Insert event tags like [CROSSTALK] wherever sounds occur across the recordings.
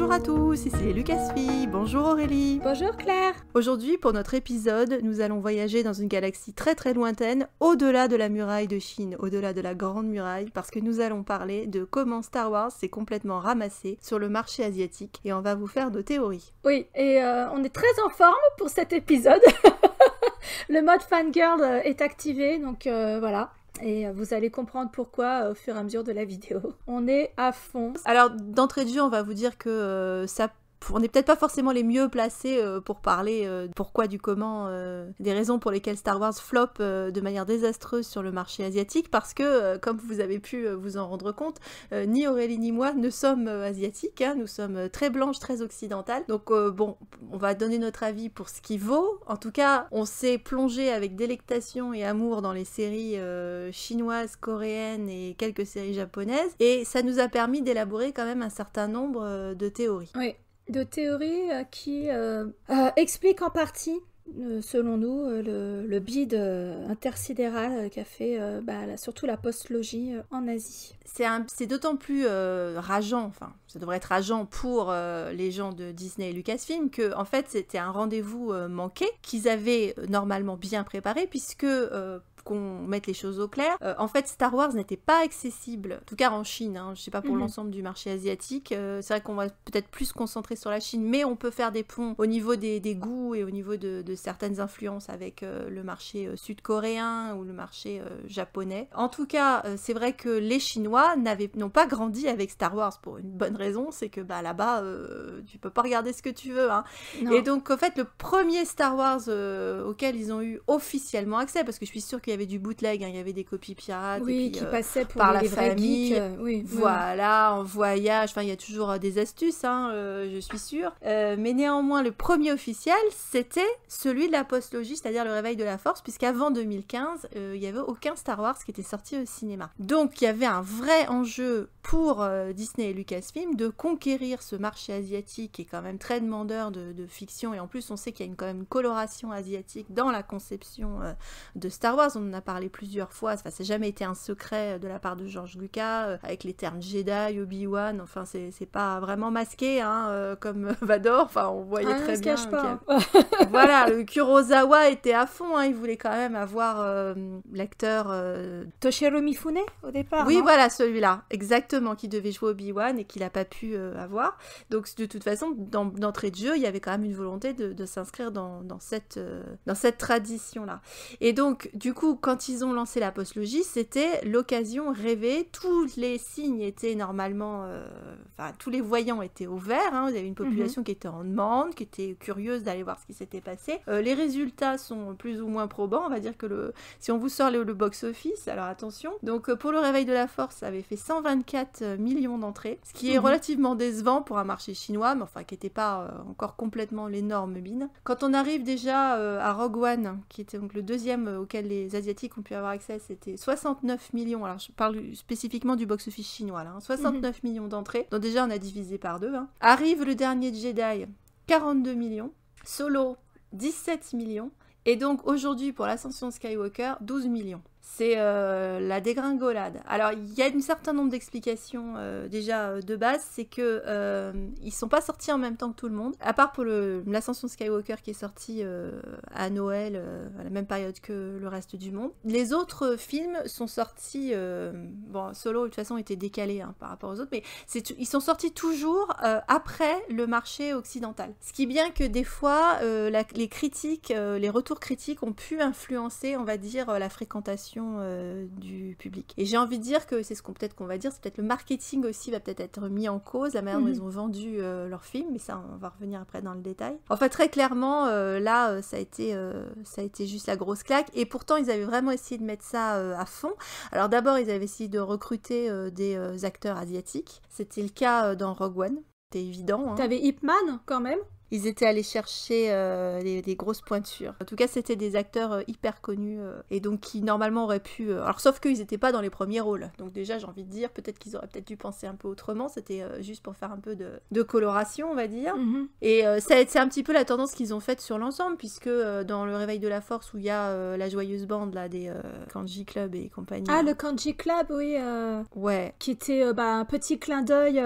Bonjour à tous, ici Lucas Lucasfi. Bonjour Aurélie. Bonjour Claire. Aujourd'hui, pour notre épisode, nous allons voyager dans une galaxie très très lointaine, au-delà de la muraille de Chine, au-delà de la Grande Muraille, parce que nous allons parler de comment Star Wars s'est complètement ramassé sur le marché asiatique et on va vous faire de théories. Oui, et euh, on est très en forme pour cet épisode. [LAUGHS] le mode fangirl euh, est activé, donc euh, voilà et euh, vous allez comprendre pourquoi euh, au fur et à mesure de la [LAUGHS] vidéo. On est à fond. Alors d'entrée de jeu, on va vous dire que euh, ça on n'est peut-être pas forcément les mieux placés euh, pour parler euh, pourquoi du comment, euh, des raisons pour lesquelles Star Wars flop de manière désastreuse sur le marché asiatique, parce que, comme vous avez pu vous en rendre compte, ni Aurélie ni moi ne sommes asiatiques, nous sommes hein, très blanches, très occidentales. Donc bon, on va donner notre avis pour ce qui vaut. En tout cas, on s'est plongé avec délectation et amour dans les séries chinoises, coréennes et quelques séries japonaises, et ça nous a permis d'élaborer quand même un certain nombre de théories. Oui, de théories euh, qui euh, euh, expliquent en partie selon nous, le, bid bide intersidéral qu'a fait bah, surtout la postlogie en Asie. C'est d'autant plus rageant, enfin, ça devrait être rageant pour les gens de Disney et Lucasfilm, que en fait c'était un rendez-vous manqué qu'ils avaient normalement bien préparé, puisque qu'on mette les choses au clair. Euh, en fait, Star Wars n'était pas accessible, en tout cas en Chine. Hein, je ne sais pas pour mhm. l'ensemble du marché asiatique. Euh, c'est vrai qu'on va peut-être plus se concentrer sur la Chine, mais on peut faire des ponts au niveau des, goûts et au niveau de, certaines influences avec euh, le marché sud-coréen ou le marché japonais. En tout cas, c'est vrai que les Chinois n'ont pas grandi avec Star Wars pour une bonne raison, c'est que bah, là-bas, tu peux pas regarder ce que tu veux. Hein. Et donc, en fait, le premier Star Wars auquel ils ont eu officiellement accès, parce que je suis sûre que il y avait du bootleg, hein. il y avait des copies pirates puis, qui euh, passaient par les la famille. Euh, voilà, en voyage, enfin il y a toujours euh, des astuces, hein, je suis sûre. mais néanmoins, le premier officiel, c'était celui de la post logie c'est-à-dire le réveil de la force, puisqu'avant 2015, il n'y avait aucun Star Wars qui était sorti au cinéma. Donc il y avait un vrai enjeu pour Disney et Lucasfilm de conquérir ce marché asiatique qui est quand même très demandeur de, fiction et en plus on sait qu'il y a une, quand même une coloration asiatique dans la conception de Star Wars on en a parlé plusieurs fois, enfin, ça n'a jamais été un secret euh, de la part de George Lucas, euh, avec les termes Jedi, Obi-Wan, enfin c'est pas vraiment masqué, hein, euh, comme Vador, enfin on voyait ah, très bien. Cache pas. [LAUGHS] voilà, le Kurosawa était à fond, hein, il voulait quand même avoir l'acteur... Toshiro Mifune au départ Oui, voilà, celui-là, exactement, qui devait jouer Obi-Wan et qu'il n'a pas pu avoir. Donc de toute façon, d'entrée de jeu, il y avait quand même une volonté de, s'inscrire dans, cette, dans cette tradition-là. Et donc, du coup, quand ils ont lancé la postlogie, c'était l'occasion rêvée. Tous les signes étaient normalement, euh, enfin tous les voyants étaient au vert. Hein. Vous avez une mhm. population qui était en demande, qui était curieuse d'aller voir ce qui s'était passé. Euh, les résultats sont plus ou moins probants. On va dire que le, si on vous sort le, box-office, alors attention. Donc euh, pour le réveil de la force, ça avait fait 124 millions d'entrées, ce qui est mhm. relativement décevant pour un marché chinois, mais enfin qui n'était pas encore complètement l'énorme mine. Quand on arrive déjà à Rogue One, qui était donc le deuxième auquel les Asiatiques ont pu avoir accès, c'était 69 millions. Alors, je parle spécifiquement du box-office chinois, là. 69 hein. mhm. millions d'entrées. Donc, déjà, on a divisé par deux. Hein. Arrive le dernier Jedi, 42 millions. Solo, 17 millions. Et donc, aujourd'hui, pour l'ascension Skywalker, 12 millions c'est euh, la dégringolade. Alors, il y a un certain nombre d'explications euh, déjà euh, de base, c'est que ne ils sont pas sortis en même temps que tout le monde, à part pour l'Ascension Skywalker qui est sorti à Noël, à la même période que le reste du monde. Les autres films sont sortis, bon, Solo de toute façon était décalé hein, par rapport aux autres, mais ils sont sortis toujours après le marché occidental. Ce qui est bien que des fois, les critiques, les retours critiques ont pu influencer, on va dire, la fréquentation euh, du public. Et j'ai envie de dire que c'est ce qu'on peut-être qu'on va dire, c'est peut-être le marketing aussi va peut-être être mis en cause, la manière mmh. ils ont vendu euh, leur film, mais ça on va revenir après dans le détail. Enfin très clairement, euh, là ça a été ça a été juste la grosse claque. Et pourtant ils avaient vraiment essayé de mettre ça à fond. Alors d'abord ils avaient essayé de recruter des acteurs asiatiques. C'était le cas dans Rogue One. C'était évident. Hein. T'avais Ip Man quand même ils étaient allés chercher euh, des, grosses pointures. En tout cas, c'était des acteurs euh, hyper connus euh, et donc qui normalement auraient pu. alors, sauf qu'ils n'étaient pas dans les premiers rôles. Donc, déjà, j'ai envie de dire, peut-être qu'ils auraient peut-être dû penser un peu autrement. C'était juste pour faire un peu de, de coloration, on va dire. Mm-hmm. Et c'est un petit peu la tendance qu'ils ont faite sur l'ensemble, puisque dans Le Réveil de la Force, où il y a la joyeuse bande là, des Kanji Club et compagnie. Ah, le Kanji Club, oui. Ouais. Qui était bah, un petit clin d'œil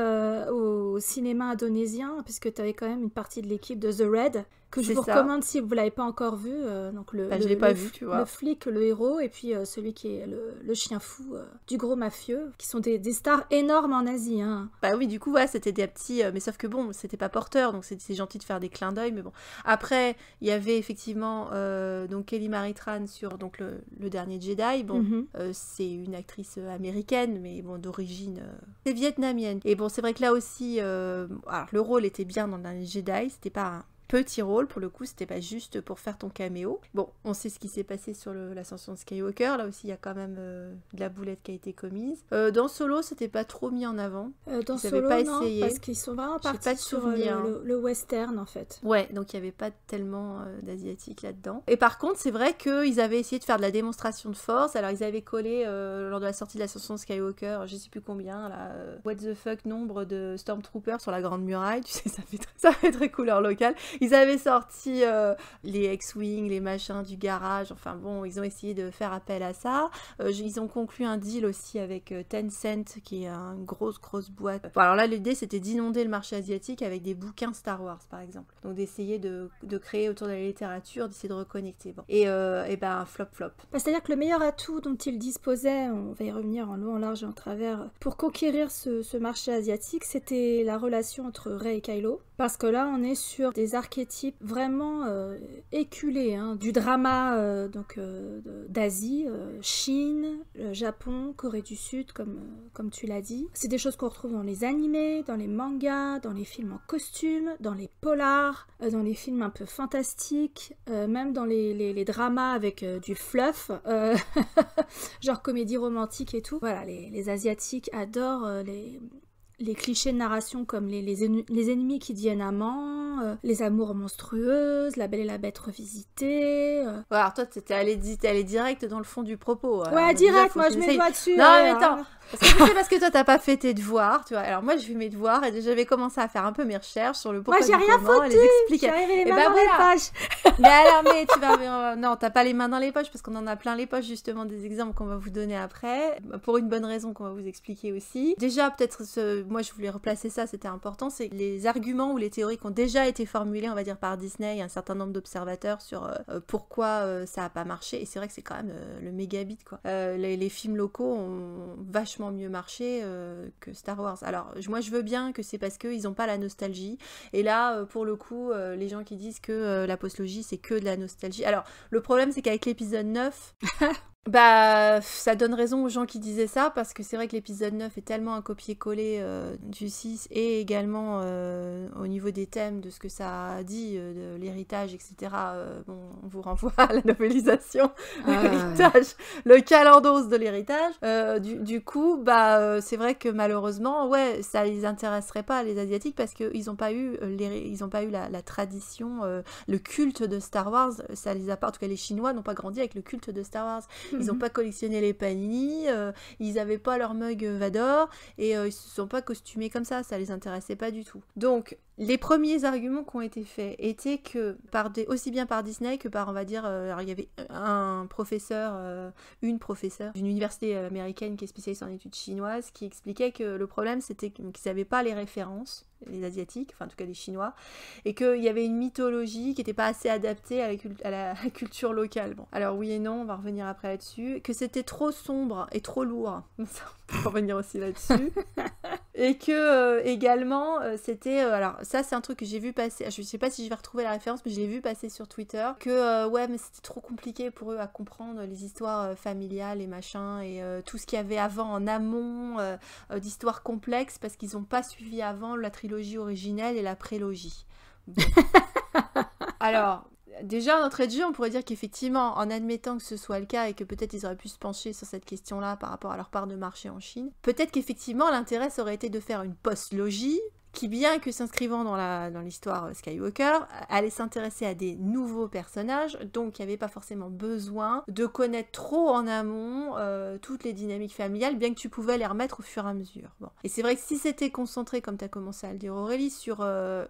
au cinéma indonésien, puisque tu avais quand même une partie de l'équipe de The Red que je vous recommande si vous l'avez pas encore vu. Euh, donc le, bah, le l'ai pas vu, tu vois. Le flic, le héros, et puis euh, celui qui est le, chien fou euh, du gros mafieux, qui sont des, des stars énormes en Asie. Hein. Bah oui, du coup, c'était des petits, mais sauf que bon, c'était pas porteur, donc c'est gentil de faire des clins d'œil, mais bon. Après, il y avait effectivement donc Kelly Marie Tran sur donc le, dernier Jedi. Bon, mm-hmm. c'est une actrice américaine, mais bon d'origine vietnamienne. Et bon, c'est vrai que là aussi, alors le rôle était bien dans le dernier Jedi, c'était pas petit rôle. Pour le coup, c'était pas juste pour faire ton caméo. Bon, on sait ce qui s'est passé sur l'ascension de Skywalker. Là aussi, il y a quand même euh, de la boulette qui a été commise. Euh, dans Solo, c'était pas trop mis en avant. Euh, dans Solo, pas non, parce qu'ils sont vraiment partis sur le, western en fait. Ouais, donc il y avait pas tellement d'asiatiques là-dedans. Et par contre, c'est vrai qu'ils avaient essayé de faire de la démonstration de force. Alors, ils avaient collé lors de la sortie de l'ascension de Skywalker, je sais plus combien, là, what the fuck nombre de Stormtroopers sur la Grande Muraille. [LAUGHS] Tu sais, ça ça fait très couleur locale ils avaient sorti euh, les X-Wing, les machins du garage. Enfin bon, ils ont essayé de faire appel à ça. Euh, ils ont conclu un deal aussi avec euh, Tencent, qui est une grosse, grosse boîte. Bon, alors là, l'idée, c'était d'inonder le marché asiatique avec des bouquins Star Wars, par exemple. Donc d'essayer de, de, créer autour de la littérature, d'essayer de reconnecter. Et, ben, flop, flop. Bah, c'est-à-dire que le meilleur atout dont ils disposaient, on va y revenir en long, en large et en travers, pour conquérir ce, ce marché asiatique, c'était la relation entre Rey et Kylo. Parce que là, on est sur des arts archétype vraiment euh, éculé hein. du drama euh, donc euh, d'Asie, Chine, Japon, Corée du Sud, comme, comme tu l'as dit. C'est des choses qu'on retrouve dans les animés, dans les mangas, dans les films en costume, dans les polars, dans les films un peu fantastiques, même dans les, dramas avec du fluff, [LAUGHS] genre comédie romantique et tout. Voilà, les, les Asiatiques adorent les, les clichés de narration comme les, ennemis qui deviennent amants, euh, les amours monstrueuses, la belle et la bête revisitée. Euh. alors toi, t'es allé, direct dans le fond du propos. ouais, direct, moi je mets le dessus. Non, euh, mais attends, hein c'est parce que toi, t'as pas fait tes devoirs, tu vois. Alors moi, je fais mes devoirs et j'avais commencé à faire un peu mes recherches sur le pourquoi. Moi, j'ai rien foutu. Les expliquer. les et bah dans [LAUGHS] mais alors, tu vas, euh, non, t'as pas les mains dans les poches parce qu'on en a plein les poches justement des exemples qu'on va vous donner après bah, pour une bonne raison qu'on va vous expliquer aussi. Déjà, peut-être, ce... moi, je voulais replacer ça, c'était important, c'est les arguments ou les théories qui ont déjà été formulées, on va dire par Disney, et un certain nombre d'observateurs sur euh, euh, pourquoi ça a pas marché. Et c'est vrai que c'est quand même le mégabit quoi. Les, les, films locaux ont vachement mieux marché euh, que Star Wars. Alors moi je veux bien que c'est parce qu'ils n'ont pas la nostalgie. Et là euh, pour le coup euh, les gens qui disent que la postlogie c'est que de la nostalgie. Alors le problème c'est qu'avec l'épisode 9... [LAUGHS] Bah, ça donne raison aux gens qui disaient ça, parce que c'est vrai que l'épisode 9 est tellement un copier-coller euh, du 6, et également euh, au niveau des thèmes, de ce que ça dit, euh, de l'héritage, etc. bon, on vous renvoie à la novelisation ah. l'héritage, le calendos de l'héritage. Du, du, coup, bah, c'est vrai que malheureusement, ouais, ça les intéresserait pas, les Asiatiques, parce qu'ils n'ont pas eu, ils ont pas eu la, la tradition, le culte de Star Wars, ça les a pas, en tout cas les Chinois n'ont pas grandi avec le culte de Star Wars ils n'ont mhm. pas collectionné les panini, euh, ils n'avaient pas leur mug euh, Vador et euh, ils se sont pas costumés comme ça, ça les intéressait pas du tout. Donc les premiers arguments qui ont été faits étaient que par des, aussi bien par Disney que par on va dire il y avait un professeur une professeure d'une université américaine qui est spécialiste en études chinoises qui expliquait que le problème c'était qu'ils n'avaient pas les références les Asiatiques, enfin en tout cas les Chinois, et qu'il y avait une mythologie qui n'était pas assez adaptée à la, à la, [LAUGHS] culture locale. Bon, alors oui et non, on va revenir après là-dessus. Que c'était trop sombre et trop lourd, [LAUGHS] on peut revenir aussi là-dessus. [LAUGHS] et que euh, également, euh, c'était... Euh, alors ça, c'est un truc que j'ai vu passer, je ne sais pas si je vais retrouver la référence, mais je l'ai vu passer sur Twitter, que ouais, mais c'était trop compliqué pour eux à comprendre les histoires familiales et machin, et tout ce qu'il y avait avant en amont, d'histoires complexes, parce qu'ils n'ont pas suivi avant la trilogie originelle et la prélogie. [LAUGHS] Alors, déjà, en entrée de on pourrait dire qu'effectivement, en admettant que ce soit le cas et que peut-être ils auraient pu se pencher sur cette question-là par rapport à leur part de marché en Chine, peut-être qu'effectivement, l'intérêt aurait été de faire une post-logie qui, bien que s'inscrivant dans l'histoire euh, Skywalker, allait s'intéresser à des nouveaux personnages, donc il n'y avait pas forcément besoin de connaître trop en amont euh, toutes les dynamiques familiales, bien que tu pouvais les remettre au fur et à mesure. Et c'est vrai que si c'était concentré, comme tu as commencé à le dire Aurélie, sur euh,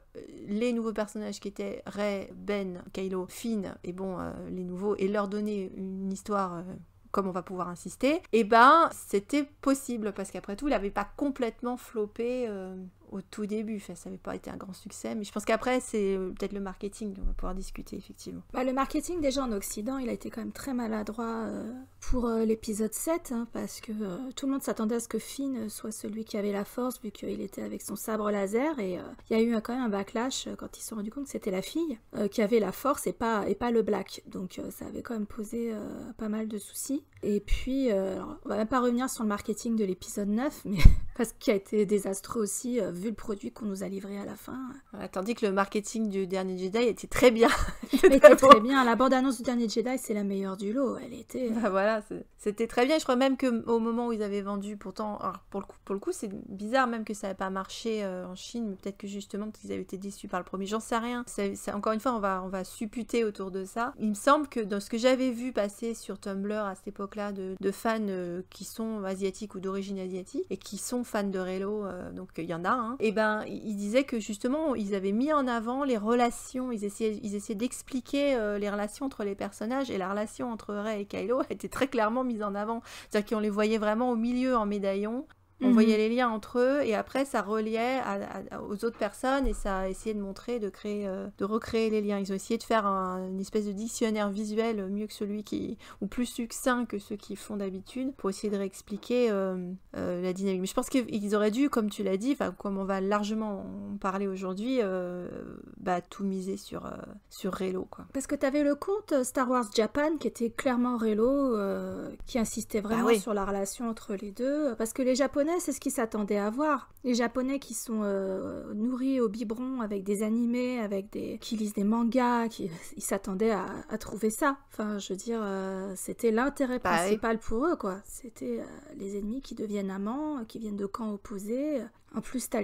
les nouveaux personnages qui étaient Rey, Ben, Kylo, Finn, et bon, les nouveaux, et leur donner une histoire comme on va pouvoir insister, et eh ben c'était possible parce qu'après tout, il n'avait pas complètement flopé au tout début. ça n'avait pas été un grand succès, mais je pense qu'après, c'est euh, peut-être le marketing dont on va pouvoir discuter, effectivement. Bah, le marketing, déjà en Occident, il a été quand même très maladroit euh, pour euh, l'épisode 7, hein, parce que tout le monde s'attendait à ce que Finn soit celui qui avait la force, vu qu'il était avec son sabre laser, et il y a eu quand même un backlash quand ils se sont rendus compte que c'était la fille qui avait la force et pas, et pas le black. Donc ça avait quand même posé pas mal de soucis. Et puis, on va même pas revenir sur le marketing de l'épisode 9, mais [LAUGHS] parce qu'il a été désastreux aussi, vu vu le produit qu'on nous a livré à la fin. tandis que le marketing du dernier Jedi était très bien. [LAUGHS] était très, bien. La bande-annonce du dernier Jedi, c'est la meilleure du lot. Elle était. Bah, voilà, c'était très bien. Je crois même que au moment où ils avaient vendu, pourtant, pour le coup, pour le coup, c'est bizarre même que ça n'ait pas marché euh, en Chine, peut-être que justement qu'ils avaient été déçus par le premier. J'en sais rien. encore une fois, on va, on va supputer autour de ça. Il me semble que dans ce que j'avais vu passer sur Tumblr à cette époque-là de, fans euh, qui sont asiatiques ou d'origine asiatique et qui sont fans de Relo, euh, donc il y en a, hein et hein. eh ben ils disaient que justement ils avaient mis en avant les relations, ils essayaient, d'expliquer euh, les relations entre les personnages et la relation entre Rey et Kylo [LAUGHS] était très clairement mise en avant, c'est-à-dire qu'on les voyait vraiment au milieu en médaillon on voyait mhm. les liens entre eux et après ça reliait aux autres personnes et ça a essayé de montrer, de créer, euh, de recréer les liens. Ils ont essayé de faire une espèce de dictionnaire visuel mieux que celui qui ou plus succinct que ceux qui font d'habitude pour essayer de réexpliquer euh, euh, la dynamique. Mais je pense qu'ils auraient dû, comme tu l'as dit, comme on va largement en parler aujourd'hui, bah, tout miser sur sur Relo quoi. Parce que tu avais le compte Star Wars Japan qui était clairement Relo, qui insistait bah vraiment sur la relation entre les deux, parce que les Japonais c'est ce qu'ils s'attendaient à voir. Les japonais qui sont euh, nourris au biberon avec des animés, avec des qui lisent des mangas, qui [LAUGHS] ils s'attendaient à, trouver ça. Enfin, je veux dire, euh, c'était l'intérêt bah principal pour eux, quoi. C'était euh, les ennemis qui deviennent amants, qui viennent de camps opposés. En plus, tu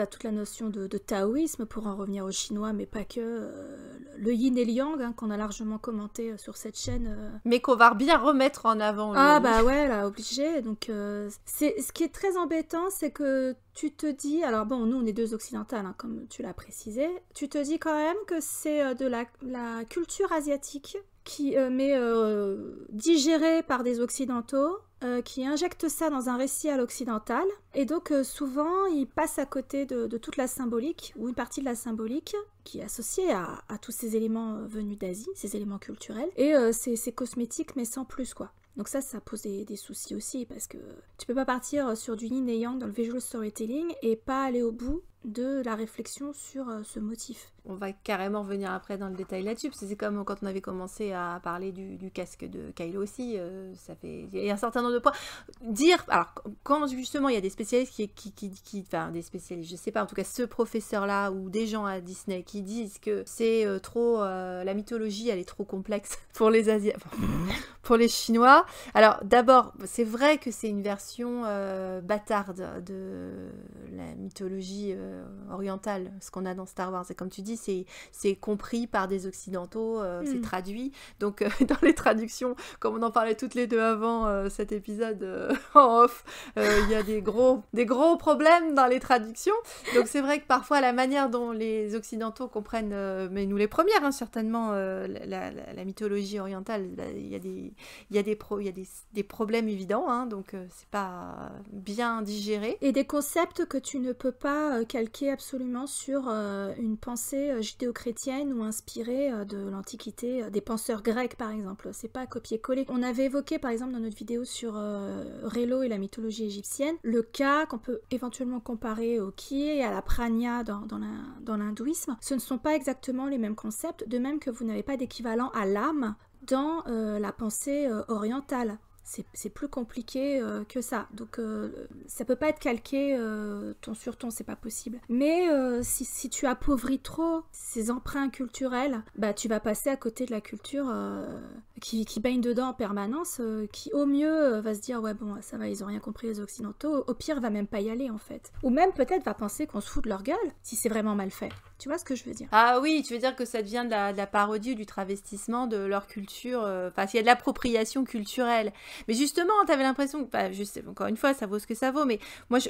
as, toute la notion de, taoïsme pour en revenir aux Chinois, mais pas que. Euh, le yin et le yang, hein, qu'on a largement commenté euh, sur cette chaîne. Euh. Mais qu'on va bien remettre en avant. Ah, bah [LAUGHS] ouais, là, obligé. Donc, ce qui est très embêtant, c'est que tu te dis. Alors, bon, nous, on est deux occidentales, hein, comme tu l'as précisé. Tu te dis quand même que c'est de la, culture asiatique qui mais digérée par des occidentaux euh, qui injecte ça dans un récit à l'occidental. Et donc euh, souvent, il passe à côté de, toute la symbolique, ou une partie de la symbolique, qui est associée à, tous ces éléments euh, venus d'Asie, ces éléments culturels. Et ces c'est cosmétique, mais sans plus, quoi. Donc ça, ça pose des, des, soucis aussi, parce que tu peux pas partir sur du yin et yang dans le visual storytelling et pas aller au bout de la réflexion sur euh, ce motif. On va carrément revenir après dans le détail là-dessus, parce que c'est comme quand on avait commencé à parler du, casque de Kylo aussi, euh, ça fait... il y a un certain nombre de points. Dire, alors quand justement il y a des spécialistes qui, qui, qui, enfin des spécialistes, je sais pas, en tout cas ce professeur-là ou des gens à Disney qui disent que c'est euh, trop, la mythologie elle est trop complexe [LAUGHS] pour les Asiens, [LAUGHS] pour les Chinois. Alors d'abord, c'est vrai que c'est une version bâtarde de la mythologie euh, orientale, ce qu'on a dans Star Wars. Et comme tu dis, c'est compris par des Occidentaux, euh, c'est hmm. traduit. Donc, euh, [LAUGHS] dans les traductions, comme on en parlait toutes les deux avant cet épisode [LAUGHS] en off, il y a des gros, des gros problèmes dans les traductions. Donc, c'est vrai que parfois, la manière dont les Occidentaux comprennent, mais nous les premières, hein, certainement, la, mythologie orientale, il y a des, y des, pro, y des, problèmes évidents, hein. donc c'est pas bien digéré. Et des concepts que tu ne peux pas est absolument sur euh, une pensée euh, judéo-chrétienne ou inspirée euh, de l'Antiquité, des penseurs grecs par exemple. C'est pas copier-coller. On avait évoqué par exemple dans notre vidéo sur Rélo et la mythologie égyptienne le cas qu'on peut éventuellement comparer au ki et à la prania dans, dans l'hindouisme. Ce ne sont pas exactement les mêmes concepts, de même que vous n'avez pas d'équivalent à l'âme dans la pensée orientale c'est plus compliqué euh, que ça. Donc euh, ça peut pas être calqué euh, ton sur ton, c'est pas possible. Mais si, tu appauvris trop ces emprunts culturels, bah tu vas passer à côté de la culture qui, baigne dedans en permanence, qui au mieux va se dire ouais bon ça va, ils ont rien compris les occidentaux, au pire va même pas y aller en fait. Ou même peut-être va penser qu'on se fout de leur gueule si c'est vraiment mal fait. Tu vois ce que je veux dire Ah oui, tu veux dire que ça devient de la, de la parodie, du travestissement de leur culture, enfin s'il y a de l'appropriation culturelle. Mais justement, avais l'impression, bah, je encore une fois, ça vaut ce que ça vaut, mais moi, je,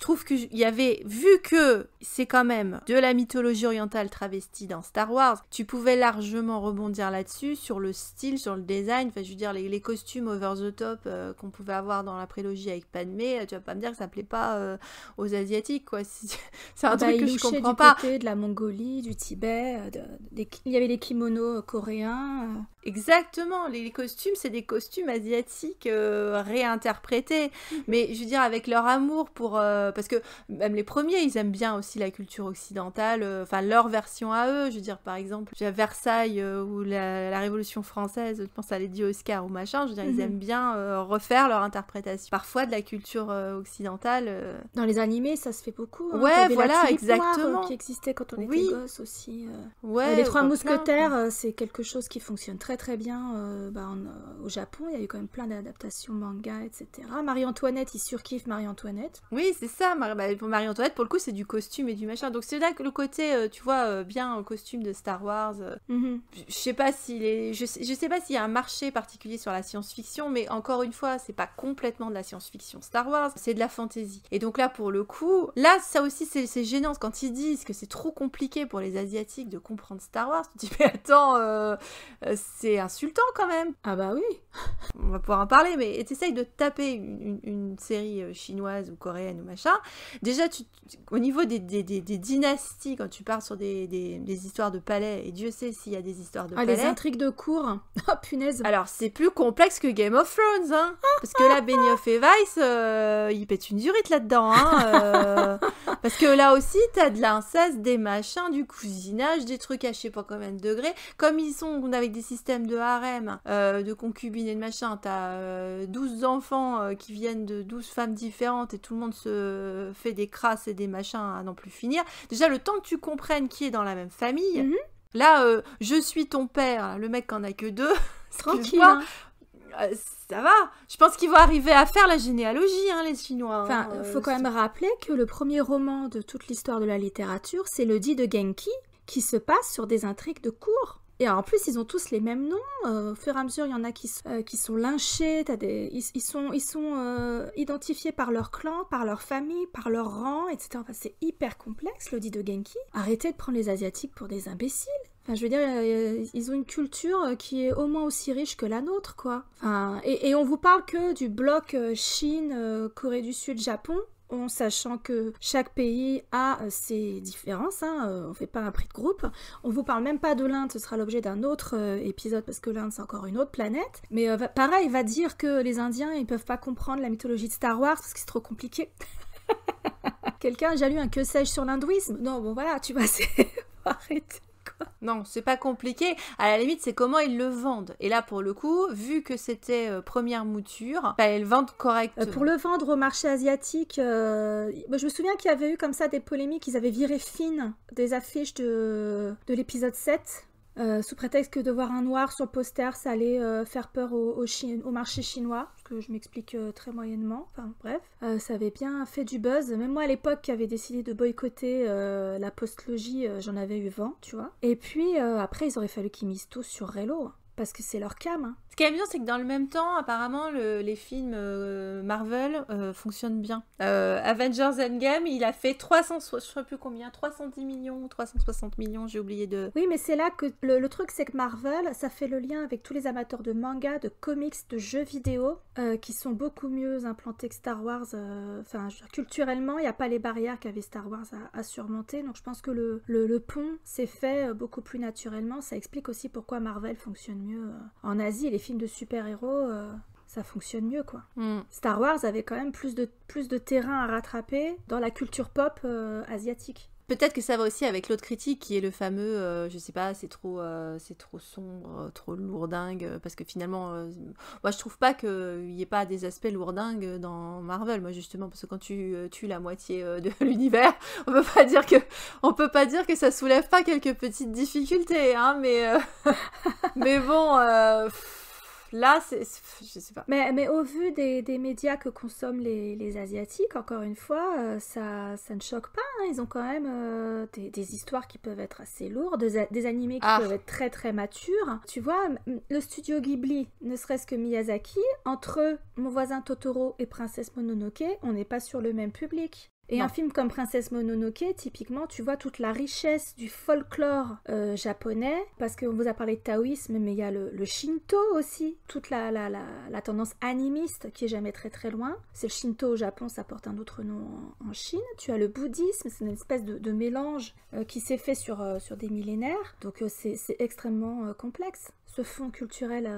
trouve que y avait, vu que c'est quand même de la mythologie orientale travestie dans Star Wars, tu pouvais largement rebondir là-dessus, sur le style, sur le design, enfin, je veux dire, les, costumes over the top euh, qu'on pouvait avoir dans la prélogie avec Padmé, euh, tu vas pas me dire que ça plaît pas euh, aux Asiatiques, quoi. [LAUGHS] C'est un bah, truc que je comprends du pas. Côté de la Mongolie, du Tibet, il y avait les kimonos coréens. Exactement, les costumes, c'est des costumes asiatiques euh, réinterprétés. Mmh. Mais je veux dire, avec leur amour pour. Euh, parce que même les premiers, ils aiment bien aussi la culture occidentale, euh, enfin leur version à eux. Je veux dire, par exemple, Versailles ou la, Révolution française, je pense à Lady Oscar ou machin, je veux dire, ils mmh. aiment bien refaire leur interprétation. Parfois de la culture occidentale. Dans les animés, ça se fait beaucoup. Hein. Ouais, voilà, exactement. qui existait quand on était gosse aussi. Ouais, les Trois Mousquetaires, c'est quelque chose qui fonctionne très très bien euh, bah, euh, au Japon. Il y a eu quand même plein d'adaptations manga, etc. Marie-Antoinette, il surkiffe Marie-Antoinette. Oui, c'est ça. Bah, pour Marie-Antoinette, pour le coup, c'est du costume et du machin. Donc c'est là que le côté, euh, tu vois, bien costume de Star Wars. Mm-hmm. Je sais pas s'il est. Je sais, pas s'il y a un marché particulier sur la science-fiction, mais encore une fois, c'est pas complètement de la science-fiction Star Wars, c'est de la fantasy. Et donc là, pour le coup, là, ça aussi, c'est gênant quand ils disent que c'est trop compliqué pour les Asiatiques de comprendre Star Wars. Tu te dis, mais attends, euh, insultant quand même. Ah bah oui. On va pouvoir en parler, mais essaye de taper une, une, série euh, chinoise ou coréenne ou machin. Déjà, tu, au niveau des, des, des, dynasties, quand tu pars sur des, histoires de palais, et Dieu sait s'il y a des histoires de ah, palais. les intrigues de cours [LAUGHS] oh punaise. Alors, c'est plus complexe que Game of Thrones, hein. Parce que là, Benioff et Weiss, euh, il ils pètent une durite là-dedans, hein. Euh. parce que là aussi, tu as de l'inceste, des machins, du cousinage, des trucs à je sais pas combien de degrés. Comme ils sont avec des systèmes de harem, euh, de concubines et de machin, t'as euh, douze 12 enfants euh, qui viennent de 12 femmes différentes et tout le monde se fait des crasses et des machins à n'en plus finir. Déjà, le temps que tu comprennes qui est dans la même famille, mhm. là, je suis ton père, le mec en a que deux, [LAUGHS] tranquille. Hein. Ça va, je pense qu'ils vont arriver à faire la généalogie, hein, les Chinois. Hein. Enfin, faut quand même rappeler que le premier roman de toute l'histoire de la littérature, c'est le dit de Genki, qui se passe sur des intrigues de cours. Et en plus, ils ont tous les mêmes noms. Euh, au fur et à mesure, il y en a qui, euh, sont lynchés, ils, sont, euh, identifiés par leur clan, par leur famille, par leur rang, etc. c'est hyper complexe, l'audit de Genki. Arrêtez de prendre les Asiatiques pour des imbéciles. Enfin, je veux dire, ils ont une culture qui est au moins aussi riche que la nôtre, quoi. et, on vous parle que du bloc Chine, Corée du Sud, Japon, en sachant que chaque pays a euh, ses différences. Hein, euh, on ne fait pas un prix de groupe. On ne vous parle même pas de l'Inde, ce sera l'objet d'un autre euh, épisode parce que l'Inde c'est encore une autre planète. Mais pareil, va dire que les Indiens ils peuvent pas comprendre la mythologie de Star Wars parce que c'est trop compliqué. [LAUGHS] Quelqu'un, déjà lu un que sais-je sur l'hindouisme Non, bon voilà, tu vois, c'est [LAUGHS] arrête. Non, c'est pas compliqué. À la limite, c'est comment ils le vendent. Et là, pour le coup, vu que c'était euh, première mouture, ils bah, le vendent correctement. Euh, pour le vendre au marché asiatique, euh, bah, je me souviens qu'il y avait eu comme ça des polémiques. Ils avaient viré fine des affiches de, de l'épisode 7 euh, sous prétexte que de voir un noir sur poster, ça allait euh, faire peur au, marché chinois, ce que je m'explique euh, très moyennement, enfin bref. ça avait bien fait du buzz, même moi à l'époque qui avait décidé de boycotter la postlogie, j'en avais eu vent, tu vois. Et puis après, il aurait fallu qu'ils misent tout sur Relo. Hein parce que c'est leur cam. Hein. Ce qui est amusant, c'est que dans le même temps, apparemment, les films euh, Marvel euh, fonctionnent bien. Euh, Avengers Endgame, il a fait 300, je sais plus combien, 310 millions, 360 millions, j'ai oublié de. Oui, mais c'est là que le, truc, c'est que Marvel, ça fait le lien avec tous les amateurs de manga, de comics, de jeux vidéo, qui sont beaucoup mieux implantés que Star Wars. Enfin, culturellement, il n'y a pas les barrières qu'avait Star Wars à, surmonter. Donc, je pense que le, le pont s'est fait beaucoup plus naturellement. Ça explique aussi pourquoi Marvel fonctionne mieux euh, en Asie, les films de super-héros, euh, ça fonctionne mieux quoi. Mm. Star Wars avait quand même plus de, plus de terrain à rattraper dans la culture pop euh, asiatique. Peut-être que ça va aussi avec l'autre critique qui est le fameux, euh, je sais pas, c'est trop, euh, c'est trop sombre, euh, trop lourdingue, parce que finalement, moi je trouve pas qu'il n'y ait pas des aspects lourdingues dans Marvel, moi justement, parce que quand tu tues la moitié de [LAUGHS] l'univers, on peut pas dire que, on peut pas dire que ça soulève pas quelques petites difficultés, hein, mais, [LAUGHS] mais bon. Là, c'est, je sais pas. Mais, mais au vu des, médias que consomment les, Asiatiques, encore une fois, euh, ça, ça ne choque pas. Hein. Ils ont quand même euh, des, histoires qui peuvent être assez lourdes, des, des animés qui ah. peuvent être très très matures. Tu vois, le studio Ghibli, ne serait-ce que Miyazaki, entre Mon voisin Totoro et Princesse Mononoke, on n'est pas sur le même public. Et un film comme Princesse Mononoke, typiquement, tu vois toute la richesse du folklore euh, japonais, parce qu'on vous a parlé de taoïsme, mais il y a le, shinto aussi, toute la, la, la, la, tendance animiste qui est jamais très très loin. C'est le shinto au Japon, ça porte un autre nom en, Chine. Tu as le bouddhisme, c'est une espèce de, mélange euh, qui s'est fait sur, euh, sur des millénaires. Donc c'est extrêmement complexe. Ce fond culturel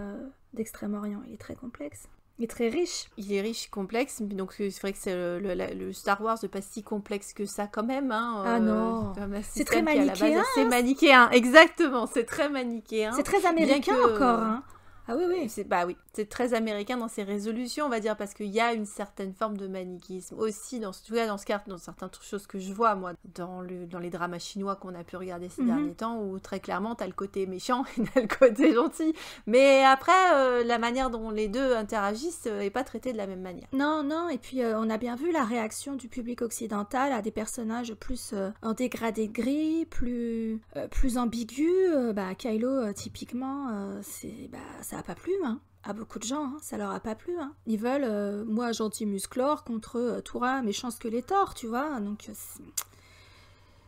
d'Extrême-Orient, il est très complexe est très riche. Il est riche, complexe, donc c'est vrai que c'est le, Star Wars n'est pas si complexe que ça quand même. Hein, ah euh, non, c'est très manichéen. Hein, c'est manichéen, exactement, c'est très manichéen. C'est très américain encore. Hein. Ah oui, oui. C'est, bah oui, c'est très américain dans ses résolutions, on va dire, parce qu'il y a une certaine forme de manichisme aussi, dans, tout cas dans, ce, dans certaines choses que je vois, moi, dans, le, dans les dramas chinois qu'on a pu regarder ces mhm. derniers temps, où très clairement, t'as le côté méchant [LAUGHS] et t'as le côté gentil. Mais après, euh, la manière dont les deux interagissent n'est euh, pas traitée de la même manière. Non, non, et puis euh, on a bien vu la réaction du public occidental à des personnages plus en dégradé gris, plus, plus ambigus. bah, Kylo, typiquement, c'est, bah, ça a pas plu, hein à beaucoup de gens, hein, ça leur a pas plu. Hein. Ils veulent, euh, moi, gentil musclore contre euh, méchance que les torts, tu vois. Donc, euh,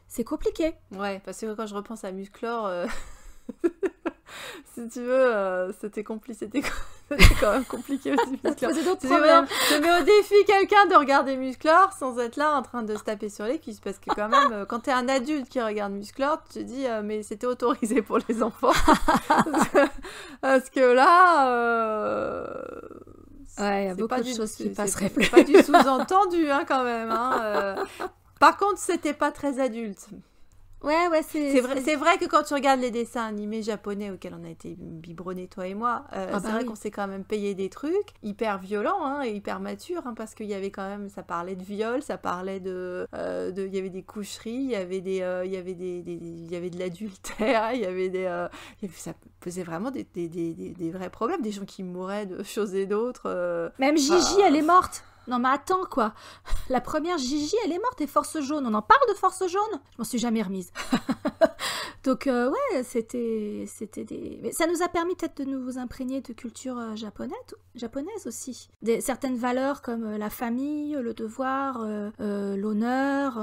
c'est compliqué. Ouais, parce que quand je repense à musclore, [LAUGHS] si tu veux, c'était compliqué. C'était [LAUGHS] c'est quand même compliqué aussi Je mets au défi quelqu'un de regarder Musclor sans être là en train de se taper sur les cuisses parce que quand même, euh, quand t'es un adulte qui regarde Musclor, tu te dis euh, mais c'était autorisé pour les enfants. [LAUGHS] parce que là, euh, ouais, il y a beaucoup de choses Pas du sous-entendu hein, quand même. Hein, Par contre, c'était pas très adulte. Ouais, ouais, c'est. C'est vrai, que quand tu regardes les dessins animés japonais auxquels on a été biberonnés, toi et moi, euh, ah c'est bah vrai qu'on s'est quand même payé des trucs hyper violents hein, et hyper matures, hein, parce qu'il y avait quand même. Ça parlait de viol, ça parlait de. Euh, il y avait des coucheries, il y avait des. Euh, il y avait des, il y avait de l'adultère, [LAUGHS] il y avait des. ça faisait vraiment des, des, vrais problèmes, des gens qui mouraient de [LAUGHS] choses et d'autres. Même Gigi, elle est morte! Non mais attends quoi La première Gigi, elle est morte et Force Jaune, on en parle de Force Jaune Je m'en suis jamais remise. [LAUGHS] Donc euh, ouais, c'était c'était des mais ça nous a permis peut-être de nous imprégner de culture euh, japonaise japonaise aussi. Des certaines valeurs comme euh, la famille, le devoir, l'honneur,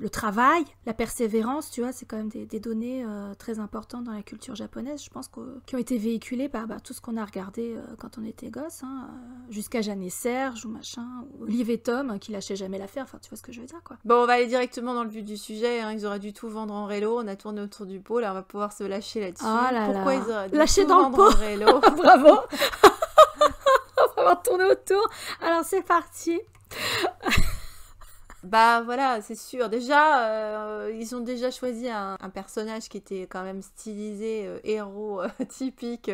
le travail, la persévérance, tu vois, c'est quand même des, données très importantes dans la culture japonaise, je pense qui ont été véhiculées par bah, tout ce qu'on a regardé quand on était gosse hein, jusqu'à Jeanne Serge ou machin machin, et Tom, hein, qui lâchait jamais l'affaire, enfin tu vois ce que je veux dire quoi. Bon, on va aller directement dans le but du sujet, hein. ils auraient dû tout vendre en rélo, on a tourné autour du pot, là on va pouvoir se lâcher là-dessus. Ah Pourquoi ils auraient dû tout dans vendre en rélo [LAUGHS] Bravo [LAUGHS] On va tourner autour. Alors c'est parti bah voilà, c'est sûr. Déjà, euh, ils ont déjà choisi un, personnage qui était quand même stylisé, euh, héros euh, [LAUGHS] typique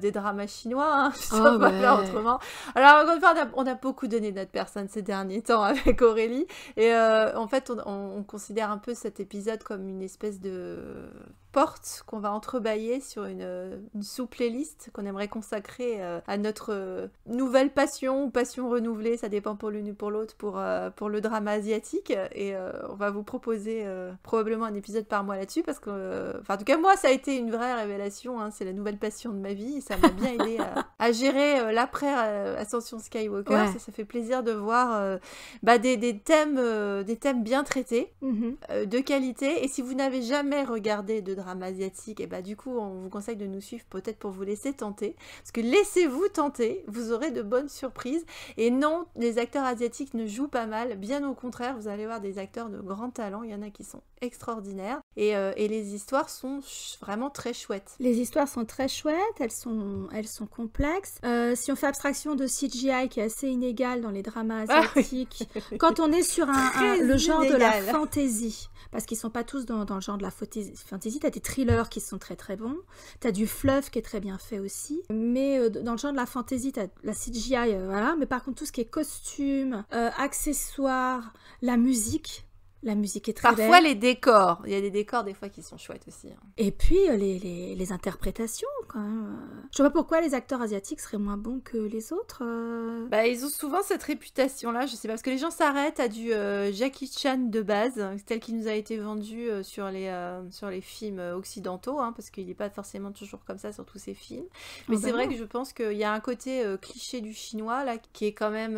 des dramas chinois. Hein, [LAUGHS] sais oh, pas autrement. Alors on a, on a, beaucoup donné notre personne ces derniers temps [LAUGHS] avec Aurélie, et en fait on, considère un peu cet épisode comme une espèce de porte qu'on va entrebâiller sur une, euh, sous-playlist qu'on aimerait consacrer euh, à notre euh, nouvelle passion ou passion renouvelée, ça dépend pour l'une ou pour l'autre, pour, pour le drama asiatique. Et on va vous proposer probablement un épisode par mois là-dessus parce que, enfin, en tout cas, moi, ça a été une vraie révélation. Hein. c'est la nouvelle passion de ma vie et ça m'a bien aidé à, [LAUGHS] gérer l'après Ascension Skywalker. Ça, fait plaisir de voir bah, des, des, thèmes, des thèmes bien traités, mhm. de qualité. Et si vous n'avez jamais regardé de drame asiatique, et eh bah ben, du coup on vous conseille de nous suivre peut-être pour vous laisser tenter. Parce que laissez-vous tenter, vous aurez de bonnes surprises. Et non, les acteurs asiatiques ne jouent pas mal, bien au contraire, vous allez voir des acteurs de grand talent, il y en a qui sont extraordinaire euh, et, les histoires sont vraiment très chouettes. Les histoires sont très chouettes, elles sont, elles sont complexes. Euh, si on fait abstraction de CGI qui est assez inégal dans les dramas ah asiatiques, [LAUGHS] quand on est sur un, le genre de la fantasy, parce qu'ils sont pas tous dans, le genre de la fantasy, as des thrillers qui sont très très bons, tu as du fluff qui est très bien fait aussi, mais euh, dans le genre de la fantasy, as la CGI, voilà, mais par contre tout ce qui est costume, accessoires, la musique, la musique est très Parfois les décors. Il y a des décors des fois qui sont chouettes aussi. Hein. Et puis euh, les, interprétations quand même. Euh. Je vois pas pourquoi les acteurs asiatiques seraient moins bons que les autres. Euh. Bah ils ont souvent cette réputation là, je sais pas, parce que les gens s'arrêtent à du Jackie Chan de base, hein, tel qu'il nous a été vendu sur, les, sur les films occidentaux, hein, parce qu'il n'est pas forcément toujours comme ça sur tous ces films. Oh, Mais bah c'est vrai que je pense qu'il y a un côté cliché du chinois là qui est quand même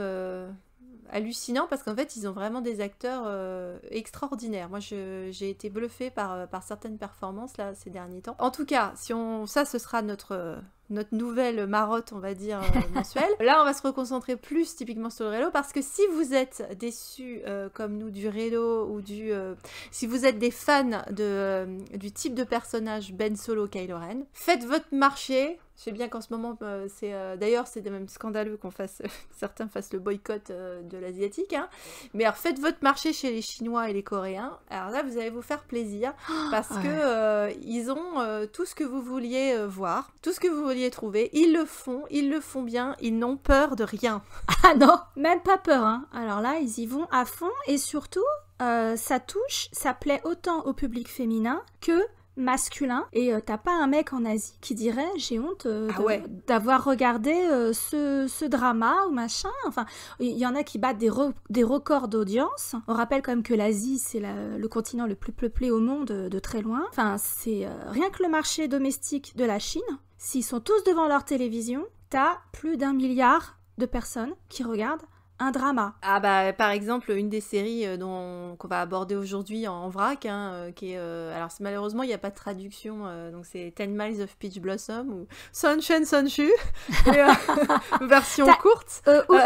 hallucinant parce qu'en fait, ils ont vraiment des acteurs euh, extraordinaires. Moi, j'ai été bluffée par, euh, par certaines performances là ces derniers temps. En tout cas, si on, ça, ce sera notre euh, notre nouvelle marotte, on va dire, [LAUGHS] euh, mensuelle. Là, on va se reconcentrer plus typiquement sur le relo parce que si vous êtes déçus euh, comme nous du relo ou du... Euh, si vous êtes des fans de, du type de personnage Ben Solo Kylo Ren, faites votre marché, je sais bien qu'en ce moment, c'est d'ailleurs c'est même scandaleux qu'on fasse [LAUGHS] certains fassent le boycott de l'asiatique. Hein. Mais alors faites votre marché chez les Chinois et les Coréens. Alors là, vous allez vous faire plaisir [GASPS] parce que ils ont tout ce que vous vouliez voir, tout ce que vous vouliez ils le font, ils le font bien, ils n'ont peur de rien. [LAUGHS] Ah non, même pas peur. Hein. Alors là, ils y vont à fond et surtout, euh, ça touche, ça plaît autant au public féminin que masculin et euh, t'as pas un mec en Asie qui dirait j'ai honte euh, ah d'avoir regardé ce, drama ou machin enfin il y, en a qui battent des, des records d'audience on rappelle quand même que l'Asie c'est le continent le plus peuplé au monde de très loin enfin c'est rien que le marché domestique de la Chine S'ils sont tous devant leur télévision, t'as plus d'un milliard de personnes qui regardent un drama. Ah bah par exemple une des séries euh, dont qu'on va aborder aujourd'hui en vrac, hein, euh, qui est euh, alors malheureusement il n'y a pas de traduction, donc c'est Ten Miles of Peach Blossom ou Sunshine Sunshu, [LAUGHS] [LAUGHS] version courte. ou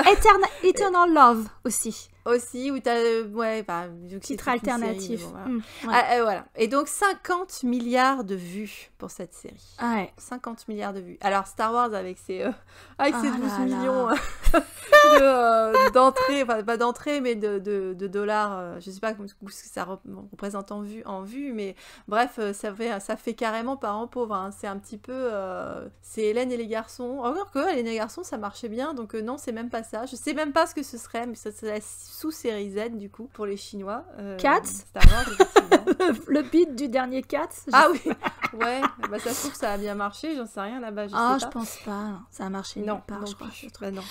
Eternal [LAUGHS] Love aussi aussi où t'as euh, ouais bah, titre alternatif hmm, ah, euh, voilà. et donc 50 milliards de vues pour cette série 50 ah milliards de vues alors Star Wars avec ses 12 euh, [LAUGHS] ah millions [LAUGHS] d'entrées enfin pas d'entrées mais de, dollars je sais pas comment ça représente en vue en vue mais bref ça fait ça fait carrément parents pauvre hein. c'est un petit peu c'est Hélène et les garçons encore que Hélène et les garçons ça marchait bien donc non c'est même pas ça je sais même pas ce que ce serait mais ça sous-série Z, du coup, pour les Chinois. Euh, Cats [LAUGHS] Le beat du dernier Cats Ah oui Ouais, bah, ça se trouve, ça a bien marché, j'en sais rien là-bas. Ah, je, oh, je pense pas, ça a marché. Non, je crois. bah, non.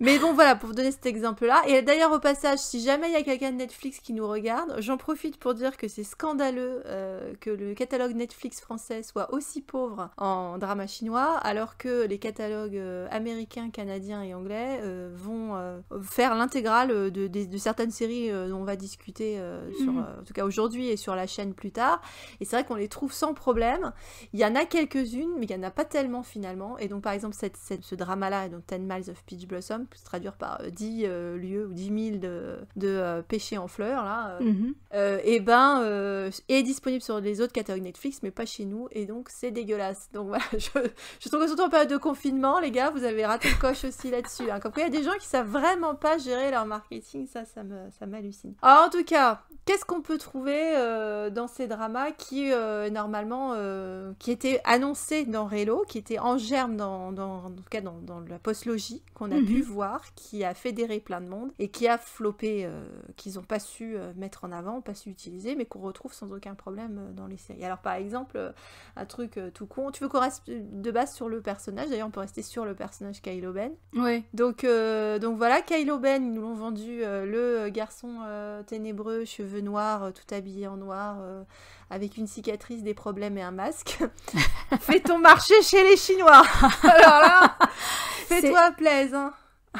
Mais bon, voilà, pour vous donner cet exemple-là. Et d'ailleurs, au passage, si jamais il y a quelqu'un de Netflix qui nous regarde, j'en profite pour dire que c'est scandaleux euh, que le catalogue Netflix français soit aussi pauvre en drama chinois, alors que les catalogues euh, américains, canadiens et anglais euh, vont faire l'intégrale de, certaines séries dont on va discuter, mhm. en tout cas aujourd'hui et sur la chaîne plus tard. Et c'est vrai qu'on les trouve sans problème. Il y en a quelques-unes, mais il n'y en a pas tellement finalement. Et donc, par exemple, cette, ce drama-là, donc 10 Miles of Peach Blossom, somme se traduire par 10 euh, euh, lieux ou 10 000 de, euh, pêchés en fleurs, là, et mhm. eh ben, est disponible sur les autres catégories Netflix, mais pas chez nous, et donc c'est dégueulasse. Donc [LAUGHS] voilà, je, je trouve que surtout en période de confinement, les gars, vous avez raté le coche [LAUGHS] aussi là-dessus. Hein. Comme quoi, il y a des gens qui savent vraiment pas gérer leur marketing, ça, ça m'hallucine. Ça ah, Alors en tout cas, qu'est-ce qu'on peut trouver dans ces dramas qui, normalement, qui étaient annoncés dans Relo, qui étaient en germe dans, dans en tout cas dans, dans la post-logie qu'on a mhm. pu Mhm. voir, qui a fédéré plein de monde et qui a flopé, euh, qu'ils n'ont pas su euh, mettre en avant, pas su utiliser, mais qu'on retrouve sans aucun problème euh, dans les séries. Alors par exemple, un truc tout con, tu veux qu'on reste de base sur le personnage, d'ailleurs on peut rester sur le personnage Kylo Ben. Oui. Donc, donc voilà, Kylo Ben, ils nous l'ont vendu, le garçon ténébreux, cheveux noirs, tout habillé en noir, avec une cicatrice, des problèmes et un masque. [LAUGHS] fait ton marché chez les Chinois [LAUGHS] Alors là, [LAUGHS] fais-toi plaise hein.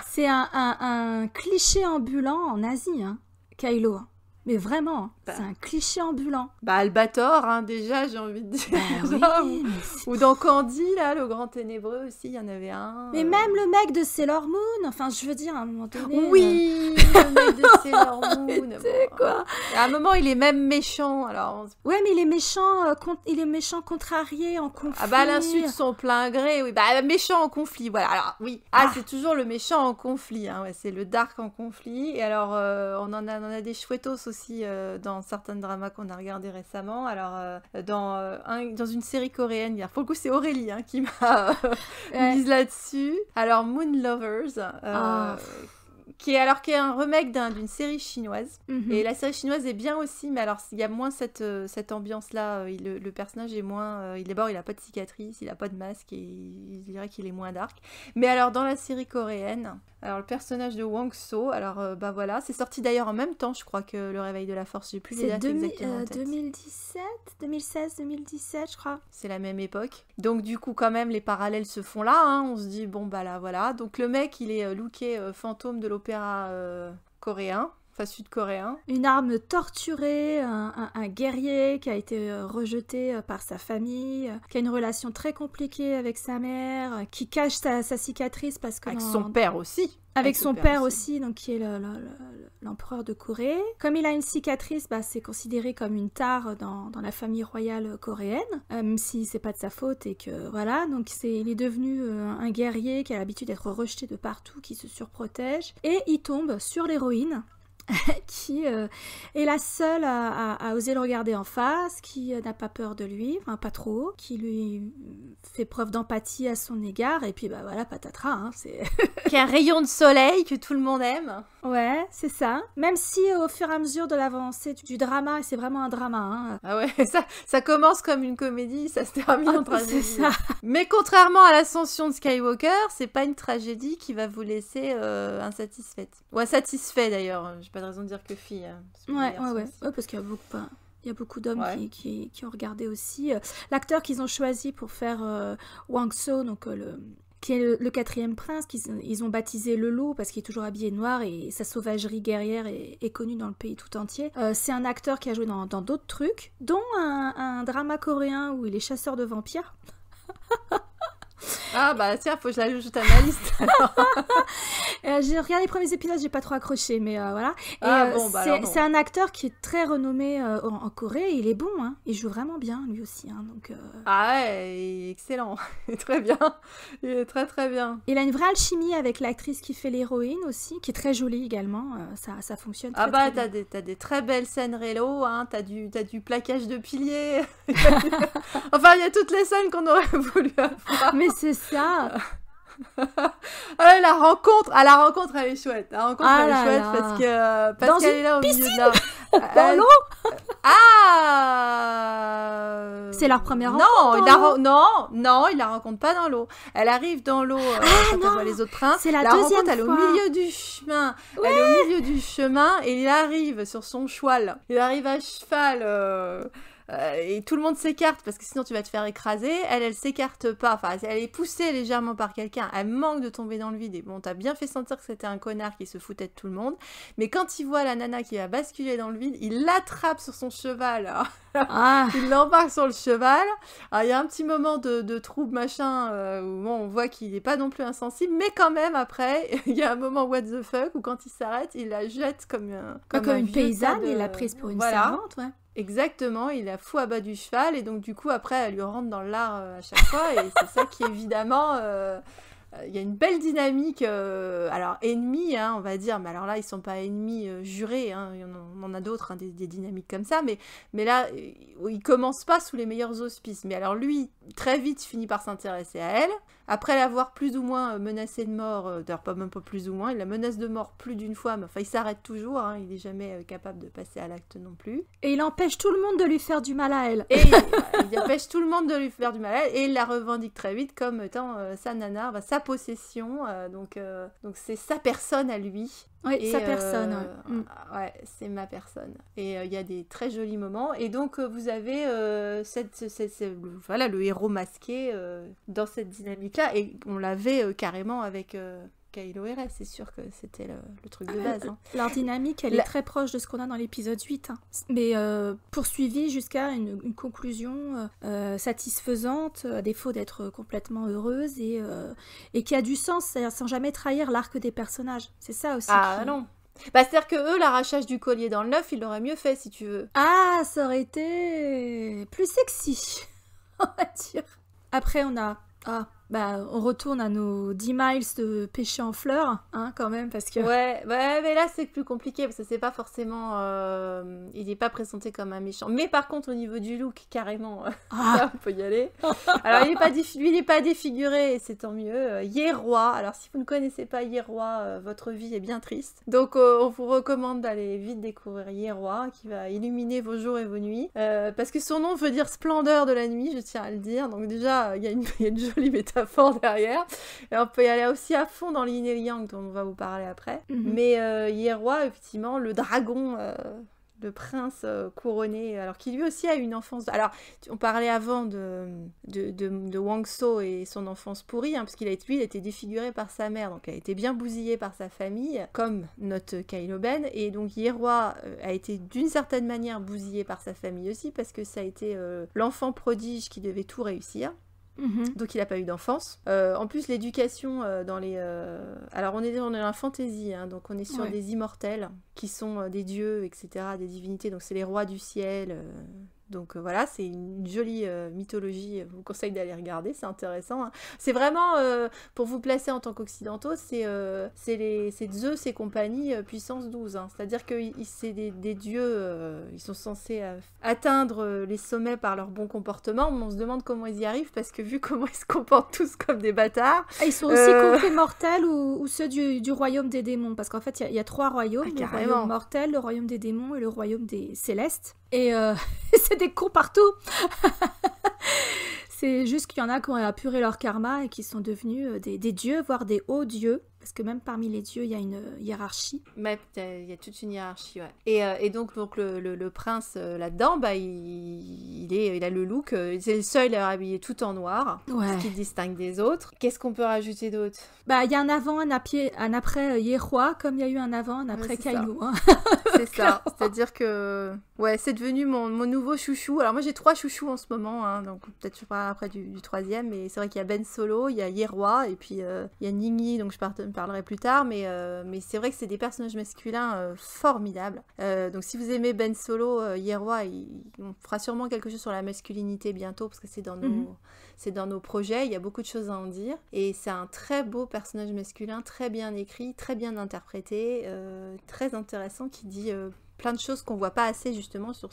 C'est un, un, cliché ambulant en Asie, hein, Kylo. Hein. Mais vraiment. Hein. C'est bah. un cliché ambulant. Bah Albator, hein, déjà, j'ai envie de dire. Bah [LAUGHS] ou, dans Candy, là, le grand ténébreux aussi, il y en avait un. Mais euh. même le mec de Sailor Moon, enfin, je veux dire, à un moment donné. Oui, euh, le mec de [LAUGHS] Sailor Moon. quoi À un moment, il est même méchant. Alors. Ouais, mais il est méchant, euh, il est méchant contrarié en conflit. Ah bah à l'insu de son plein gré, oui. Bah méchant en conflit, voilà. Alors oui. Ah, ah. c'est toujours le méchant en conflit. Hein, ouais, c'est le dark en conflit. Et alors, on en a, on en a des chouettos aussi dans dans certains dramas qu'on a regardés récemment. Alors, euh, dans, euh, dans une série coréenne, il pour le coup, c'est Aurélie hein, qui m'a euh, [LAUGHS] mise là-dessus. Alors, Moon Lovers. Ah. qui est alors qui est un remake d'une série chinoise. Mhm. Et la série chinoise est bien aussi, mais alors il y a moins cette, cette ambiance là. Le, le personnage est moins. il d'abord il a pas de cicatrice, il a pas de masque et il dirait qu'il est moins dark. Mais alors dans la série coréenne, alors le personnage de Wang So, alors euh, bah voilà, c'est sorti d'ailleurs en même temps, je crois que le réveil de la force, du plus les dates 2017, 2016, 2017, je crois. C'est la même époque. Donc du coup quand même les parallèles se font là, hein. on se dit bon bah là voilà. Donc le mec, il est euh, looké euh, fantôme de l'opéra coréen enfin sud-coréen. Une arme torturée, un, guerrier qui a été euh, rejeté euh, par sa famille, euh, qui a une relation très compliquée avec sa mère, qui cache sa, cicatrice parce que... Avec son père aussi avec, son père, aussi. donc qui est l'empereur de Corée. Comme il a une cicatrice, bah, c'est considéré comme une tare dans, la famille royale coréenne, même si c'est pas de sa faute et que voilà. Donc il est devenu un guerrier qui a l'habitude d'être rejeté de partout, qui se surprotège, et il tombe sur l'héroïne [LAUGHS] qui euh, est la seule à, à, oser le regarder en face, qui euh, n'a pas peur de lui, enfin pas trop, qui lui fait preuve d'empathie à son égard, et puis bah voilà, patatras, hein, c'est... [LAUGHS] Qu'un rayon de soleil que tout le monde aime. Ouais, c'est ça. Même si au fur et à mesure de l'avancée du, drama, et c'est vraiment un drama, hein. Euh. Ah ouais, [LAUGHS] ça, ça commence comme une comédie, ça se termine en [LAUGHS] tragédie. Mais contrairement à l'ascension de Skywalker, c'est pas une tragédie qui va vous laisser euh, insatisfaite. Ou insatisfait d'ailleurs, j'ai pas de raison de dire que fille. Hein, ouais, ouais, ouais, parce qu'il y a beaucoup... Pas... Il y a beaucoup d'hommes qui, ont regardé aussi. Euh, l'acteur qu'ils ont choisi pour faire euh, Wang So, donc euh, le, qui est le, quatrième prince, qu'ils ils ont baptisé le loup parce qu'il est toujours habillé noir et sa sauvagerie guerrière est, connue dans le pays tout entier. c'est un acteur qui a joué dans d'autres trucs, dont un, un, drama coréen où il est chasseur de vampires. [LAUGHS] Ah bah tiens, faut que je l'ajoute à ma liste. [LAUGHS] Euh, j'ai regardé les premiers épisodes, j'ai pas trop accroché, mais euh, voilà. Ah, euh, bah, c'est un acteur qui est très renommé en, Corée, il est bon, hein. il joue vraiment bien lui aussi. Hein, donc, Ah ouais, excellent, [LAUGHS] il très bien, il est très très bien. Il a une vraie alchimie avec l'actrice qui fait l'héroïne aussi, qui est très jolie également, ça, fonctionne ah très, Ah bah t'as des, très belles scènes rélo, hein. t'as du, t'as du plaquage de piliers, [LAUGHS] enfin il y a toutes les scènes qu'on aurait voulu avoir c'est ça. [LAUGHS] Ah, la rencontre, à ah, la rencontre elle est chouette. La rencontre elle est ah chouette parce que parce qu'elle est là au milieu de la dans [LAUGHS] l'eau. [LAUGHS] Ah C'est leur première rencontre. Il hein. la Non, non, il la rencontre pas dans l'eau. Elle arrive dans l'eau euh, quand voit les autres trains. C'est la, la rencontre, elle est au milieu du chemin. Elle est au milieu du chemin et il arrive sur son cheval. Il arrive à cheval euh, euh, et tout le monde s'écarte parce que sinon tu vas te faire écraser. Elle, elle s'écarte pas. Enfin, elle est poussée légèrement par quelqu'un. Elle manque de tomber dans le vide. Et bon, t'as bien fait sentir que c'était un connard qui se foutait de tout le monde. Mais quand il voit la nana qui va basculer dans le vide, il l'attrape sur son cheval. Hein. Ah. [LAUGHS] il l'embarque sur le cheval. il y a un petit moment de, trouble, machin, euh, où on voit qu'il n'est pas non plus insensible. Mais quand même, après, [LAUGHS] il y a un moment what the fuck où quand il s'arrête, il la jette comme, un, comme, une paysanne. Il la prise pour une servante, ouais. Exactement, il a fou à bas du cheval et donc du coup après elle lui rentre dans l'art euh, à chaque fois et c'est ça qui évidemment euh, euh, il y a une belle dynamique, alors ennemie hein, on va dire, mais alors là, ils sont pas ennemis jurés, hein, on en a d'autres, hein, des, dynamiques comme ça, mais, mais là, il commence pas sous les meilleurs auspices. Mais alors lui, très vite, finit par s'intéresser à elle, après l'avoir plus ou moins euh, menacé de mort, euh, d'ailleurs pas même pas plus ou moins, il la menace de mort plus d'une fois, mais enfin il s'arrête toujours, hein, il n'est jamais euh, capable de passer à l'acte non plus. Et il empêche tout le monde de lui faire du mal à elle. Et il, empêche tout le monde de lui faire du mal à elle, et il la revendique très vite comme étant sa nana, sa possession, donc donc c'est sa personne à lui. Oui, sa personne. Mm. Ouais, c'est ma personne. Et il y a des très jolis moments. Et donc vous avez cette, voilà, le héros masqué dans cette dynamique et on l'avait euh, carrément avec. Euh, Kylo et c'est sûr que c'était le, truc de euh, base. Hein. Leur dynamique, elle est très proche de ce qu'on a dans l'épisode 8, hein. mais poursuivie jusqu'à une, conclusion satisfaisante, à défaut d'être complètement heureuse, et, qui a du sens, sans jamais trahir l'arc des personnages. C'est ça aussi. Ah non, bah, c'est-à-dire que eux, l'arrachage du collier dans le neuf, ils l'auraient mieux fait, si tu veux. Ah, ça aurait été plus sexy, [LAUGHS] on va dire. Après, on a... Ah, bah, on retourne à nos 10 miles de pêcher en fleurs, hein, quand même, parce que... Ouais, mais là, c'est plus compliqué, parce que c'est pas forcément... Euh, il n'est pas présenté comme un méchant. Mais par contre, au niveau du look, carrément, euh, ah. [LAUGHS] on peut y aller. Alors, il est pas, lui, il est pas défiguré, et c'est tant mieux. Euh, Yéroy, alors si vous ne connaissez pas Yéroy, votre vie est bien triste. Donc, on vous recommande d'aller vite découvrir Yéroy, qui va illuminer vos jours et vos nuits. parce que son nom veut dire splendeur de la nuit, je tiens à le dire. Donc déjà, il y, a une [LAUGHS] jolie métaphore [LAUGHS] fort derrière. Et on peut y aller aussi à fond dans l'yin dont on va vous parler après. Mhm. Mais euh, effectivement, le dragon euh, le prince euh, couronné, alors qui lui aussi a une enfance. Alors, on parlait avant de, de, Wang So et son enfance pourrie, puisqu'il hein, parce qu'il a été, a défiguré par sa mère, donc il a été bien bousillé par sa famille, comme notre Kylo Et donc, Yerwa euh, a été d'une certaine manière bousillé par sa famille aussi, parce que ça a été l'enfant prodige qui devait tout réussir. Mhm. Donc il n'a pas eu d'enfance. Euh, en plus, l'éducation euh, dans les... Euh, alors on est, dans la fantaisie, hein, donc on est sur des immortels qui sont des dieux, etc., des divinités, donc c'est les rois du ciel, donc euh, voilà, c'est une jolie euh, mythologie. Euh, je vous conseille d'aller regarder, c'est intéressant. Hein. C'est vraiment, pour vous placer en tant qu'occidentaux, c'est Zeus et compagnie puissance 12. Hein. C'est-à-dire que c'est des, dieux, ils sont censés atteindre les sommets par leur bon comportement. Mais on se demande comment ils y arrivent parce que vu [LAUGHS] comment ils se comportent tous comme des bâtards. Ah, ils sont aussi mortels ou, ceux du, royaume des démons. Parce qu'en fait, il y, a trois royaumes. le ah, royaume mortel, le royaume des démons et le royaume des célestes. Et euh, [LAUGHS] c'est des cons partout. [LAUGHS] c'est juste qu'il y en a qui ont apuré leur karma et qui sont devenus euh, des dieux, voire des hauts dieux parce que même parmi les dieux, il y a une hiérarchie. il y a toute une hiérarchie, ouais. Et, euh, donc, donc le, prince euh, là-dedans, bah, il, est, il a le look, euh, c'est le seul à tout en noir, ce qui le distingue des autres. Qu'est-ce qu'on peut rajouter d'autre Bah, il y a un avant, un, un après Yehua, comme il y a eu un avant, un après ouais, c'est ça, hein. [LAUGHS] c'est-à-dire que ouais, c'est devenu mon, mon, nouveau chouchou. Alors moi, j'ai trois chouchous en ce moment, hein, donc peut-être je pas après du, du troisième, mais c'est vrai qu'il y a Ben Solo, il y a Yehua, et puis il y a Ningyi, donc je parle parlerai plus tard, euh, mais, c'est vrai que c'est des personnages masculins euh, formidables. Euh, donc si vous aimez Ben Solo, Yeroa, on fera sûrement quelque chose sur la masculinité bientôt, parce que mhm. c'est dans, nos, projets, il y a beaucoup de choses à en dire. Et c'est un très beau personnage masculin, très bien écrit, très bien interprété, très intéressant, qui dit plein de choses qu'on voit pas assez justement sur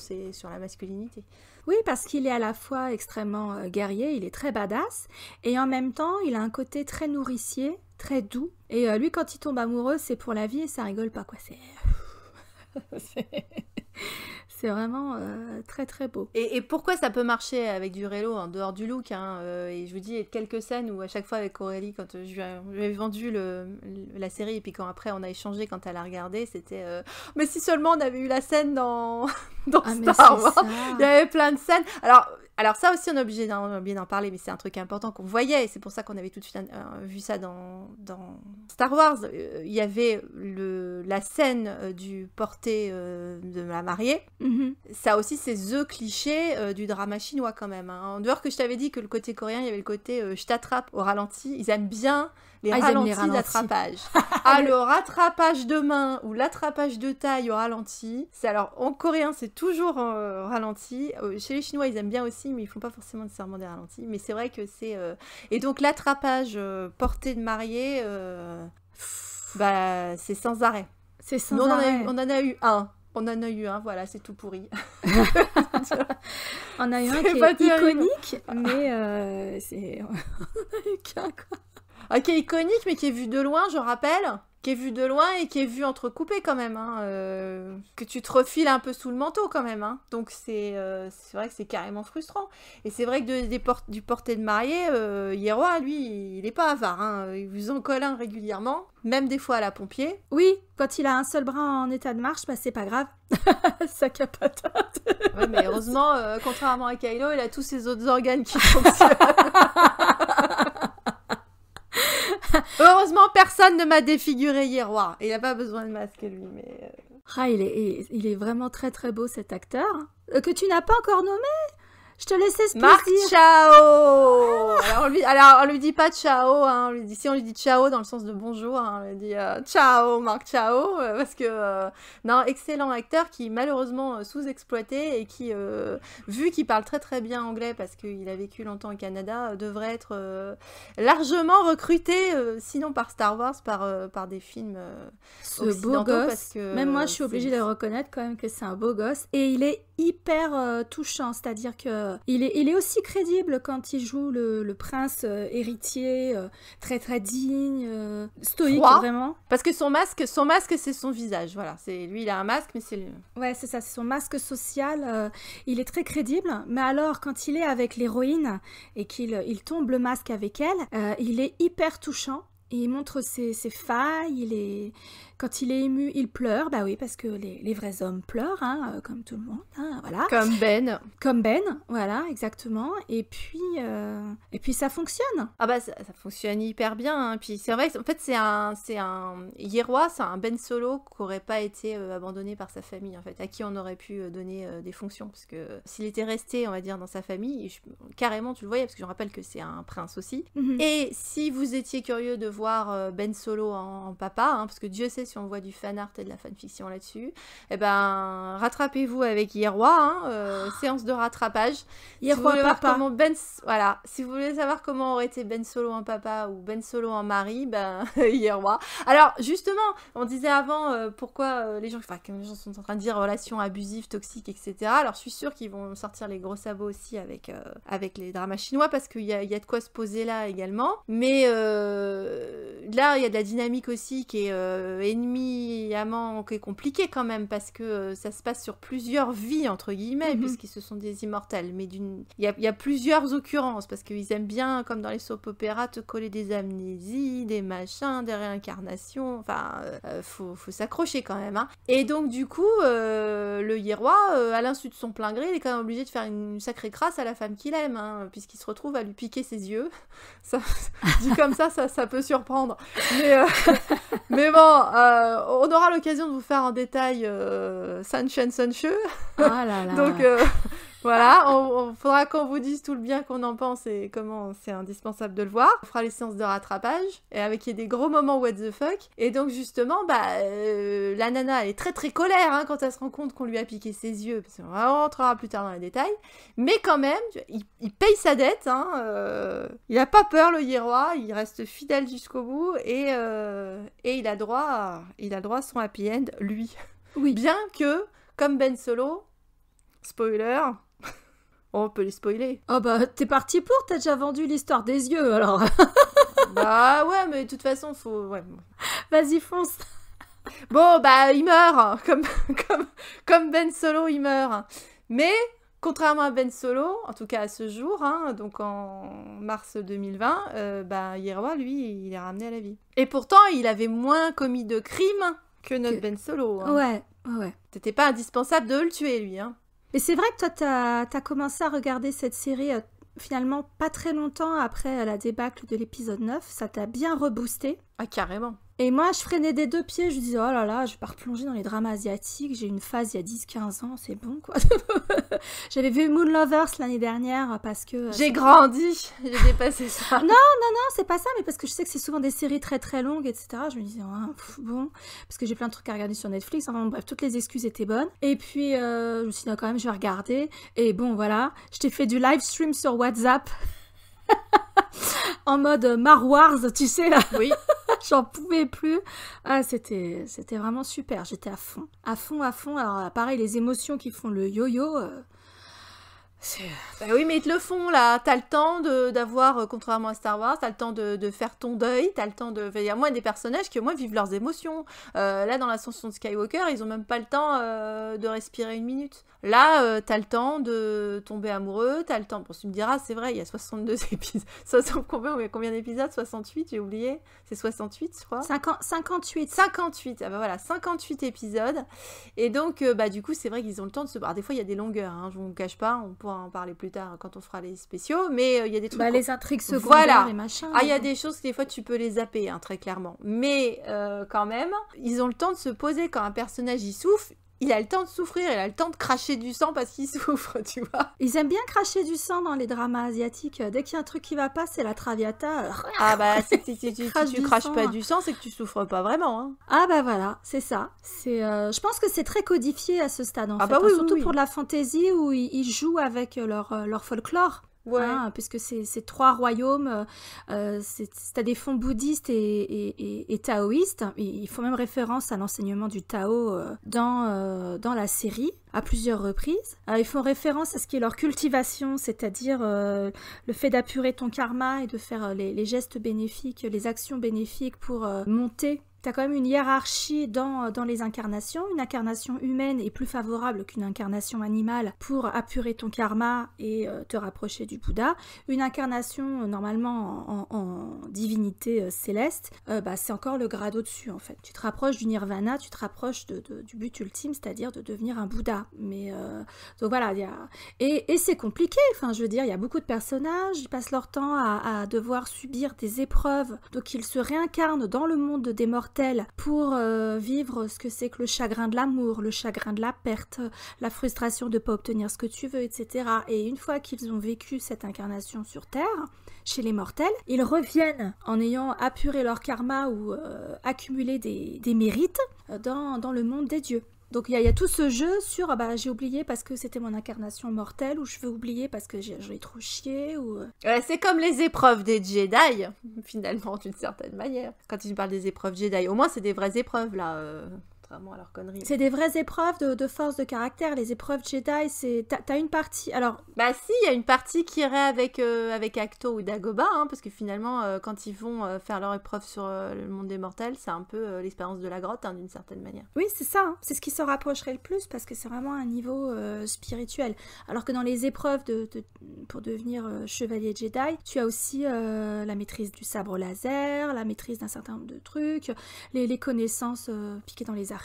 la masculinité. Oui, parce qu'il est à la fois extrêmement euh, guerrier, il est très badass, et en même temps, il a un côté très nourricier, très doux. Et euh, lui, quand il tombe amoureux, c'est pour la vie et ça rigole pas, quoi. C'est. [LAUGHS] C'est vraiment euh, très très beau. Et, pourquoi ça peut marcher avec du rélo en dehors du look hein, euh, Et je vous dis, il y a quelques scènes où à chaque fois avec Aurélie, quand euh, je lui ai, vendu le, la série et puis quand après on a échangé quand elle a regardé, c'était Mais si seulement on avait eu la scène dans, [LAUGHS] ah, Star Wars Il y avait plein de scènes. Alors, alors ça aussi on est obligé d'en parler, mais c'est un truc important qu'on voyait et c'est pour ça qu'on avait tout de suite vu ça dans, dans Star Wars. Il y avait le, la scène du porté de la mariée. Mm-hmm. Mhm. Ça aussi, c'est the cliché euh, du drama chinois quand même. Hein. En dehors que je t'avais dit que le côté coréen, il y avait le côté euh, je t'attrape au ralenti. Ils aiment bien les ah, ralenti ralentis d'attrapage. [LAUGHS] ah, le rattrapage de main ou l'attrapage de taille au ralenti. C'est alors en coréen, c'est toujours euh, ralenti. Chez les Chinois, ils aiment bien aussi, mais ils font pas forcément nécessairement des ralenti. Mais c'est vrai que c'est et donc l'attrapage porté de mariée, bah c'est sans arrêt. C'est sans arrêt. on en a eu un on en a eu un, hein, voilà, c'est tout pourri. on a eu un hein, qui est iconique, ah. mais euh, c'est. on [LAUGHS] a ah, qui est iconique, mais qui est vu de loin, je rappelle qui est vu de loin et qui est vu entrecoupé quand même, hein, euh, que tu te refiles un peu sous le manteau quand même. Hein. Donc c'est euh, vrai que c'est carrément frustrant. Et c'est vrai que des du porté de marié, euh, lui, il n'est pas avare. Hein. Il vous en colle un régulièrement, même des fois à la pompier. Oui, quand il a un seul bras en état de marche, bah, c'est pas grave. Sac [LAUGHS] à mais heureusement, euh, contrairement à Kylo, il a tous ses autres organes qui fonctionnent. [LAUGHS] [LAUGHS] Heureusement, personne ne m'a défiguré hier. Wow. Il n'a pas besoin de masquer lui, mais... Euh. Ah, il il est vraiment très très beau cet acteur. Euh, que tu n'as pas encore nommé je te laissais ce Marc, ciao alors on, lui, alors, on lui dit pas ciao, hein, on lui dit, si on lui dit ciao dans le sens de bonjour, hein. on lui dit euh, ciao Marc, ciao, euh, parce que, euh, non, excellent acteur qui est malheureusement sous-exploité et qui, vu qu'il parle très très bien anglais parce qu'il a vécu longtemps au Canada, devrait être largement recruté, sinon par Star Wars, par, par des films Ce beau gosse, parce que, même moi je suis obligée de reconnaître quand même que c'est un beau gosse et il est hyper touchant, c'est-à-dire que euh, il est, il est aussi crédible quand il joue le, prince euh, héritier, euh, très très digne, stoïque vraiment. Parce que son masque, son masque c'est son visage, voilà. C'est lui, il a un masque, mais c'est lui Ouais, c'est ça, c'est son masque social. il est très crédible, mais alors quand il est avec l'héroïne et qu'il il tombe le masque avec elle, il est hyper touchant. il montre ses, ses failles, il est quand il est ému, il pleure. Bah oui, parce que les, vrais hommes pleurent, hein, euh, comme tout le monde. Hein, voilà. Comme Ben. Comme Ben, voilà, exactement. Et puis, euh, et puis ça fonctionne. Ah bah ça, fonctionne hyper bien. Hein. Puis c'est vrai, en fait, c'est un, c'est un roi c'est un Ben Solo qui n'aurait pas été euh, abandonné par sa famille, en fait, à qui on aurait pu donner des fonctions, parce que s'il était resté, on va dire, dans sa famille, carrément, tu le voyais, parce que je rappelle que c'est un prince aussi. Mhm. Et si vous étiez curieux de voir Ben Solo en, papa, parce que Dieu sait si on voit du fan art et de la fanfiction là-dessus, eh ben, rattrapez-vous avec Hierroi hein, euh, ah. séance de rattrapage. Hierroi si Comment ben, voilà, si vous voulez savoir comment aurait été Ben Solo en papa ou Ben Solo en mari, ben Hierroi [LAUGHS] Alors justement, on disait avant euh, pourquoi euh, les gens, enfin, les gens sont en train de dire relations abusives, toxiques, etc. Alors je suis sûre qu'ils vont sortir les gros sabots aussi avec avec les dramas chinois parce qu'il y, a de quoi se poser là également. Mais là, il y a de la dynamique aussi qui est ennemi est compliqué quand même, parce que euh, ça se passe sur plusieurs vies, entre guillemets, mhm. puisqu'ils se sont des immortels. Mais il y, a, plusieurs occurrences, parce qu'ils aiment bien, comme dans les soap opéras, te coller des amnésies, des machins, des réincarnations. Enfin, euh, euh, faut, faut s'accrocher quand même. Hein. Et donc, du coup, le Hieroi, à l'insu de son plein gré, il est quand même obligé de faire une sacrée crasse à la femme qu'il aime, hein, puisqu'il se retrouve à lui piquer ses yeux. [LAUGHS] Ça, [LAUGHS] dit comme ça, ça, ça peut surprendre. Mais, [LAUGHS] mais bon, euh, on aura l'occasion de vous faire en détail sunshine sunshine. Sanchu. Ah là là. [LAUGHS] Donc, euh, voilà, on, faudra qu'on vous dise tout le bien qu'on en pense et comment c'est indispensable de le voir. On fera les séances de rattrapage et avec des gros moments what the fuck. Et donc justement, bah euh, la nana est très très colère hein, quand elle se rend compte qu'on lui a piqué ses yeux. Parce qu'on rentrera plus tard dans les détails. Mais quand même, il, paye sa dette. Hein, euh, il a pas peur le Hieroi, il reste fidèle jusqu'au bout et, euh, et il a droit, à, il a droit son happy end lui. Oui. Bien que comme Ben Solo, spoiler, Oh, on peut les spoiler. Oh bah t'es parti pour, t'as déjà vendu l'histoire des yeux alors. [LAUGHS] bah ouais, mais de toute façon faut. Ouais. Vas-y fonce. Bon bah il meurt, hein. comme, [LAUGHS] comme, comme Ben Solo il meurt. Mais contrairement à Ben Solo, en tout cas à ce jour, hein, donc en mars 2020, euh, bah lui il est ramené à la vie. Et pourtant il avait moins commis de crimes que notre Ben Solo. Hein. Ouais, ouais. T'étais pas indispensable de le tuer lui. Hein. Mais c'est vrai que toi, tu as, commencé à regarder cette série euh, finalement pas très longtemps après euh, la débâcle de l'épisode 9. Ça t'a bien reboosté. Ah, carrément. Et moi, je freinais des deux pieds, je disais, oh là là, je vais pas replonger dans les dramas asiatiques, j'ai une phase il y a 10-15 ans, c'est bon quoi. [LAUGHS] J'avais vu Moon Lovers l'année dernière parce que... Euh, j'ai grandi, [LAUGHS] j'ai dépassé ça. non, non, non, c'est pas ça, mais parce que je sais que c'est souvent des séries très très longues, etc. Je me disais, bon, parce que j'ai plein de trucs à regarder sur Netflix, enfin bref, toutes les excuses étaient bonnes. Et puis, euh, je me suis dit, quand même, je vais regarder. Et bon, voilà, je t'ai fait du live stream sur WhatsApp. [LAUGHS] en mode Marwars, tu sais là. Oui. [LAUGHS] J'en pouvais plus. Ah, c'était, c'était vraiment super. J'étais à fond, à fond, à fond. Alors pareil, les émotions qui font le yo-yo. Euh, bah oui, mais ils te le font là. T'as le temps d'avoir, euh, contrairement à Star Wars, t'as le temps de, de, faire ton deuil, t'as le temps de. Il y a moins des personnages qui au moins vivent leurs émotions. Euh, là, dans l'ascension de Skywalker, ils ont même pas le temps euh, de respirer une minute. Là, t'as le temps de tomber amoureux, t'as le temps. Bon, tu me diras, c'est vrai, il y a 62 [LAUGHS] épisodes. combien, combien d'épisodes 68, j'ai oublié. C'est 68, je crois. 58. 58, ah bah voilà, 58 épisodes. Et donc, bah du coup, c'est vrai qu'ils ont le temps de se. Alors, bah, des fois, il y a des longueurs, hein, je vous cache pas, on en parler plus tard quand on fera les spéciaux, mais euh, il y a des trucs. Bah, les intrigues secondaires voilà. et machin. Ah, il y a des choses que des fois tu peux les zapper, hein, très clairement. Mais euh, quand même, ils ont le temps de se poser quand un personnage y souffle, il a le temps de souffrir, il a le temps de cracher du sang parce qu'il [LAUGHS] souffre, tu vois. Ils aiment bien cracher du sang dans les dramas asiatiques. Euh, dès qu'il y a un truc qui va pas, c'est la traviata. Ah bah, [LAUGHS] si, tu, craches pas du sang, c'est que tu souffres pas vraiment. Hein. Ah bah voilà, c'est ça. C'est, euh, je pense que c'est très codifié à ce stade en ah fait. Bah hein, surtout pour de la fantaisie où ils, jouent avec euh, leur, leur folklore. Ah, puisque c'est trois royaumes, euh, euh, c'est à des fonds bouddhistes et, taoïstes. ils font même référence à l'enseignement du Tao euh, dans, dans la série à plusieurs reprises. ils font référence à ce qui est leur cultivation, c'est-à-dire le fait d'apurer ton karma et de faire les, gestes bénéfiques, les actions bénéfiques pour monter tu as quand même une hiérarchie dans, euh, dans, les incarnations. Une incarnation humaine est plus favorable qu'une incarnation animale pour apurer ton karma et euh, te rapprocher du Bouddha. Une incarnation euh, normalement en, divinité céleste, bah, c'est encore le grade au-dessus en fait. Tu te rapproches du nirvana, tu te rapproches du but ultime, c'est-à-dire de devenir un Bouddha. Mais donc voilà, y a... et, et c'est compliqué. Enfin, je veux dire, il y a beaucoup de personnages, qui passent leur temps à, à devoir subir des épreuves, donc ils se réincarnent dans le monde des morts pour euh, vivre ce que c'est que le chagrin de l'amour, le chagrin de la perte, la frustration de ne pas obtenir ce que tu veux, etc. Et une fois qu'ils ont vécu cette incarnation sur Terre, chez les mortels, ils reviennent en ayant apuré leur karma ou euh, accumulé des, mérites euh, dans le monde des dieux. Donc il y, a tout ce jeu sur ah bah, j'ai oublié parce que c'était mon incarnation mortelle ou je veux oublier parce que j'ai trop chié ou... Euh. c'est comme les épreuves des Jedi, [LAUGHS] finalement, d'une certaine manière. Quand tu parles des épreuves Jedi, au moins c'est des vraies épreuves là. Euh à leur conneries C'est des vraies épreuves de, force de caractère. Les épreuves Jedi, c'est t'as une partie. Alors bah si, il y a une partie qui irait avec euh, avec Acto ou Dagoba, hein, parce que finalement, euh, quand ils vont euh, faire leur épreuve sur le monde des mortels, c'est un peu l'expérience de la grotte hein, d'une certaine manière. Oui, c'est ça. Hein. C'est ce qui s'en rapprocherait le plus parce que c'est vraiment un niveau spirituel. Alors que dans les épreuves de, pour devenir chevalier Jedi, tu as aussi la maîtrise du sabre laser, la maîtrise d'un certain nombre de trucs, les connaissances piquées dans les arts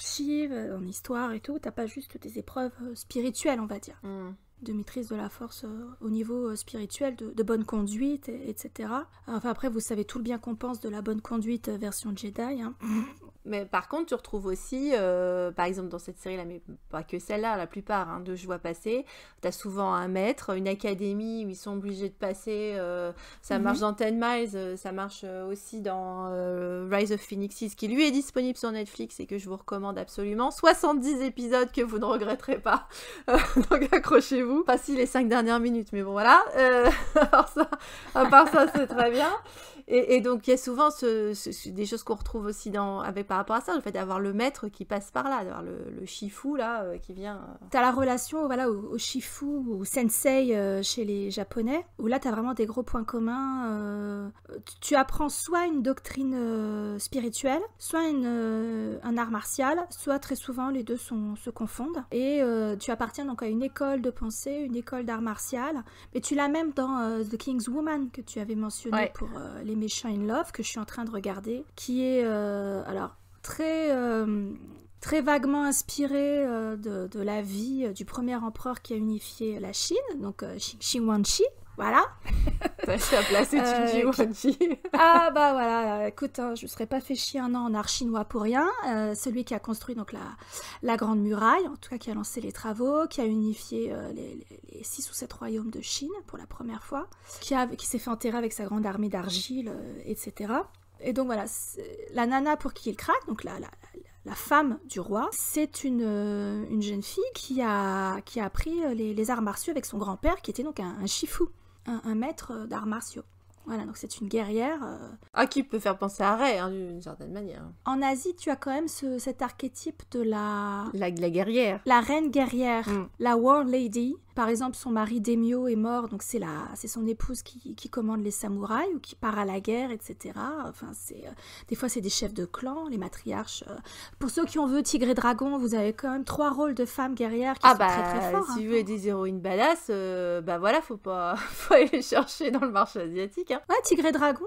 en histoire et tout. T'as pas juste des épreuves euh, spirituelles, on va dire. Mm. De maîtrise de la force euh, au niveau euh, spirituel, de, bonne conduite, etc. Enfin, après, vous savez tout le bien qu'on pense de la bonne conduite version Jedi. Hein. Mais par contre, tu retrouves aussi, euh, par exemple dans cette série-là, mais pas que celle-là, la plupart hein, de vois passer, tu as souvent un maître, une académie où ils sont obligés de passer. Euh, ça mhm. marche dans Ten Miles, euh, ça marche aussi dans Rise of Phoenixes, qui lui est disponible sur Netflix et que je vous recommande absolument. 70 épisodes que vous ne regretterez pas. [LAUGHS] donc accrochez-vous. Pas si les 5 dernières minutes, mais bon voilà. [LAUGHS] à part ça c'est très bien et, donc, il y a souvent des choses qu'on retrouve aussi dans, avec, par rapport à ça, le fait d'avoir le maître qui passe par là, d'avoir le, shifu, là, euh, qui vient... tu euh. T'as la relation, voilà, au, shifu, ou sensei euh, chez les japonais, où là, t'as vraiment des gros points communs. tu apprends soit une doctrine spirituelle, soit une, un art martial, soit très souvent, les deux sont, se confondent. Et tu appartiens donc à une école de pensée, une école d'art martial, mais tu l'as même dans The King's Woman, que tu avais mentionné pour les méchant in Love que je suis en train de regarder, qui est euh, alors très euh, très vaguement inspiré euh, de, la vie du premier empereur qui a unifié la Chine, donc Qin Shi, voilà. [LAUGHS] T'as placé euh, [LAUGHS] Ah bah voilà, euh, écoute, hein, je ne serais pas fait chier un an en art chinois pour rien. Euh, celui qui a construit donc la, la, Grande Muraille, en tout cas qui a lancé les travaux, qui a unifié euh, les, les, six ou sept royaumes de Chine pour la première fois, qui, a, qui s'est fait enterrer avec sa grande armée d'argile, etc. Et donc voilà, la nana pour qui il craque, donc la, femme du roi, c'est une, jeune fille qui a, qui a appris les, arts martiaux avec son grand-père, qui était donc un, un chifou un, maître euh, d'arts martiaux. Voilà, donc c'est une guerrière. Euh, ah, qui peut faire penser à Ray, hein, d'une certaine manière. En Asie, tu as quand même cet archétype de la... la... guerrière. La reine guerrière, mm. la war lady, par exemple, son mari Demio est mort, donc c'est c'est son épouse qui, commande les samouraïs ou qui part à la guerre, etc. Enfin, euh, des fois c'est des chefs de clan, les matriarches. Euh. Pour ceux qui ont vu Tigre et Dragon, vous avez quand même trois rôles de femmes guerrières qui ah sont très bah, très forts. Si hein. vous voulez des héroïnes badass, euh, bah voilà, faut pas, [LAUGHS] faut aller chercher dans le marché asiatique. Hein. Ouais, Tigre et Dragon,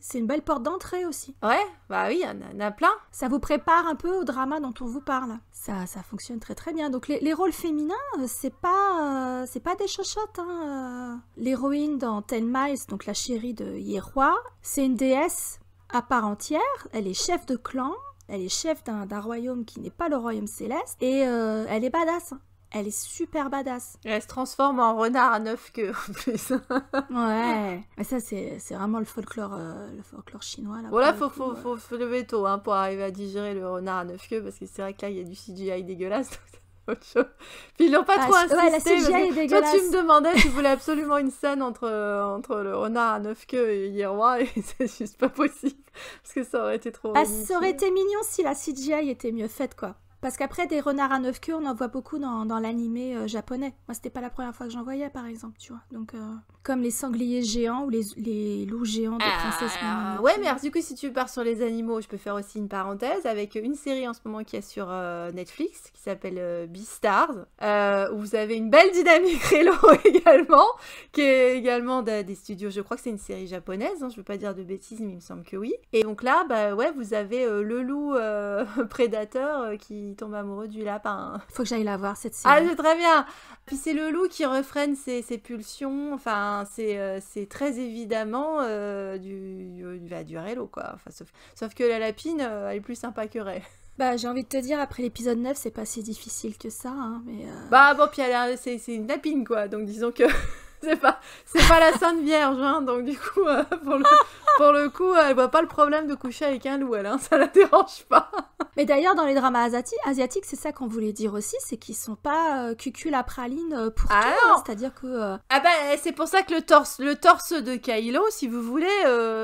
c'est une belle porte d'entrée aussi. Ouais, bah oui, y a, a, plein. Ça vous prépare un peu au drama dont on vous parle. Ça, ça fonctionne très très bien. Donc les rôles féminins, c'est pas euh, c'est pas des chochottes. Hein. Euh. L'héroïne dans Ten Miles, donc la chérie de Yerwa, c'est une déesse à part entière. Elle est chef de clan, elle est chef d'un royaume qui n'est pas le royaume céleste, et euh, elle est badass. Hein. Elle est super badass. Elle se transforme en renard à neuf queues en plus. [LAUGHS] ouais. [LAUGHS] Mais ça, c'est vraiment le folklore, le folklore chinois. Là, voilà, faut, se lever tôt hein, pour arriver à digérer le renard à neuf queues parce que c'est vrai que là, il y a du CGI dégueulasse. Puis ils n'ont pas ah, trop insisté, toi, tu me demandais, tu voulais absolument une scène entre, euh, entre le renard à neuf queues et Yerwa, [LAUGHS] et c'est juste pas possible. Parce que ça aurait été trop. Ah, ça aurait été mignon si la CGI était mieux faite, quoi. Parce qu'après, des renards à neuf queues, on en voit beaucoup dans, dans l'animé euh, japonais. Moi, c'était pas la première fois que j'en voyais, par exemple, tu vois. Donc, euh, comme les sangliers géants ou les, loups géants de ah, Princesse Ouais, mais du coup, si tu pars sur les animaux, je peux faire aussi une parenthèse avec une série en ce moment qui est sur euh, Netflix qui s'appelle Beastars, où vous avez une belle dynamique [LAUGHS] rélo également, qui est également des, studios. Je crois que c'est une série japonaise, hein, je veux pas dire de bêtises, mais il me semble que oui. Et donc là, bah ouais, vous avez le loup [LAUGHS] prédateur qui tombe amoureux du lapin. Faut que j'aille la voir cette ah, série. Ah, c'est très bien. Puis c'est le loup qui refraine ses, pulsions. Enfin, c'est euh, très évidemment euh, du, du, rélo, quoi. Enfin, sauf, que la lapine, euh, elle est plus sympa que Ray. [LAUGHS] Bah, j'ai envie de te dire, après l'épisode 9, c'est pas si difficile que ça. Hein, mais Bah, bon, puis c'est une lapine, quoi. Donc disons que. [LAUGHS] [LAUGHS] c'est pas, pas la Sainte Vierge, hein, donc du coup, euh, pour, le, pour, le, coup, euh, elle voit pas le problème de coucher avec un loup, elle, hein, ça la dérange pas. [LAUGHS] Mais d'ailleurs, dans les dramas asiatiques, c'est ça qu'on voulait dire aussi, c'est qu'ils sont pas euh, cucul à praline pour ah tout, hein, c'est-à-dire que... Ah bah, eh, c'est pour ça que le torse, le torse de Kylo, si vous voulez,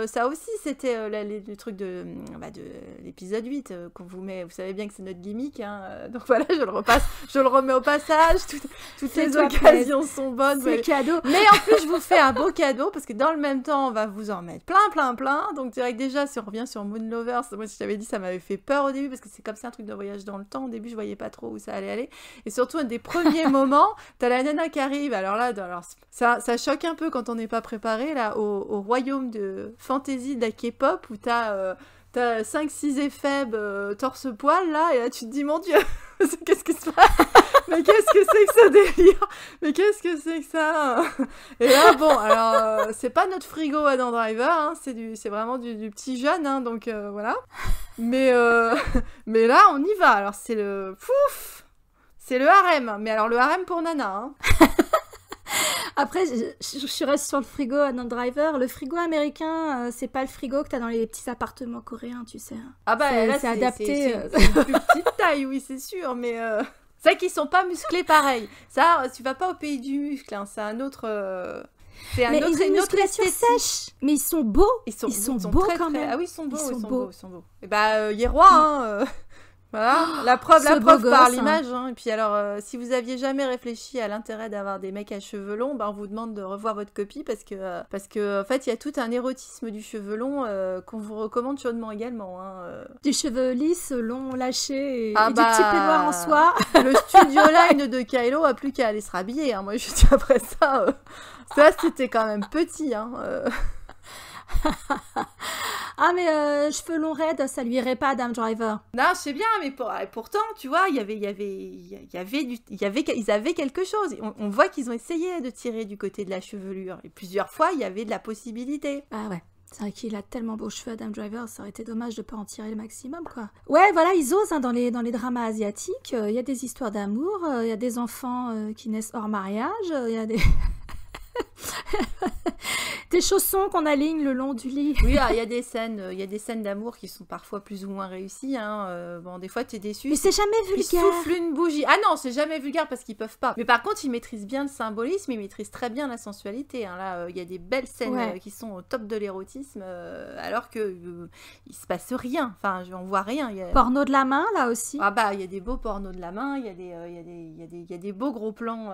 ça aussi, c'était le truc de, mm, bah, de l'épisode 8 qu'on vous met, vous savez bien que c'est notre gimmick, hein, donc [LAUGHS] voilà, je le repasse, je le remets au passage, toutes les occasions sont bonnes. C'est cadeau mais en plus, je vous fais un beau cadeau parce que dans le même temps, on va vous en mettre plein, plein, plein. Donc, direct déjà, si on revient sur Moon Lovers, moi, je t'avais dit, ça m'avait fait peur au début parce que c'est comme ça un truc de voyage dans le temps. Au début, je voyais pas trop où ça allait aller. Et surtout, un des premiers [LAUGHS] moments, t'as la nana qui arrive. Alors là, alors, ça, ça choque un peu quand on n'est pas préparé là au, royaume de fantasy de la K-pop où t'as. Euh, t'as 5-6 effets torse-poil, là, et là, tu te dis, mon Dieu, [LAUGHS] qu'est-ce qui se passe [LAUGHS] [LAUGHS] Mais qu'est-ce que c'est que ça délire Mais qu'est-ce que c'est que ça Et là, bon, alors, euh, c'est pas notre frigo Adam Driver, hein, c'est, c'est vraiment du, petit jeune, hein, donc euh, voilà. Mais, euh, mais là, on y va, alors c'est le... Pouf C'est le harem, mais alors le harem pour Nana, hein. [LAUGHS] Après, je, suis restée sur le frigo à non driver. Le frigo américain, euh, c'est pas le frigo que t'as dans les petits appartements coréens, tu sais. Ah bah là, c'est adapté. Euh. C'est une plus petite taille, oui, c'est sûr, mais. Euh, c'est vrai qu'ils sont pas musclés pareil. Ça, tu vas pas au pays du muscle, hein, c'est un autre. C'est un mais autre, ils ont une, autre sèche, mais ils sont beaux. Ils sont, beaux quand même. Ah oui, ils sont beaux. Ils sont, beaux. Ils sont beaux. Et bah, euh, hein. Voilà, [GASPS] la preuve, la preuve par hein. l'image. Hein. Et puis alors, euh, si vous aviez jamais réfléchi à l'intérêt d'avoir des mecs à cheveux longs, ben on vous demande de revoir votre copie parce que, euh, parce que en fait, il y a tout un érotisme du cheveu long euh, qu'on vous recommande chaudement également. Hein, du cheveu lisse, long, lâché ah et, du petit peignoir bah, en soi. [LAUGHS] Le studio line de Kylo a plus qu'à aller se rhabiller. Hein. Moi, je dis après ça, ça c'était quand même petit. [LAUGHS] ah mais euh, cheveux longs raides, ça lui irait pas Adam Driver. Non, c'est bien, mais pour, pourtant, tu vois, il y avait, y avait, y avait y avait, ils avaient quelque chose. On, voit qu'ils ont essayé de tirer du côté de la chevelure et plusieurs fois, il y avait de la possibilité. Ah ouais. C'est vrai qu'il a tellement beaux cheveux, Adam Driver, ça aurait été dommage de pas en tirer le maximum, quoi. Ouais, voilà, ils osent hein, dans, les, dans les dramas asiatiques. Euh, il y a des histoires d'amour, euh, il y a des enfants qui naissent hors mariage, il y a des... [LAUGHS] des chaussons qu'on aligne le long du lit. oui, ah, il y a des scènes, euh, il y a des scènes d'amour qui sont parfois plus ou moins réussies. Hein. Euh, bon, des fois, t'es déçu. Mais c'est jamais vulgaire. Ils soufflent une bougie. Ah non, c'est jamais vulgaire parce qu'ils peuvent pas. Mais par contre, ils maîtrisent bien le symbolisme, ils maîtrisent très bien la sensualité. Hein. Là, euh, il y a des belles scènes qui sont au top de l'érotisme, alors que il se passe rien. Enfin, on voit rien. Y a... Porno de la main, là aussi. Ah bah, il y a des beaux pornos de la main. Il y, y, y, y a des, beaux gros plans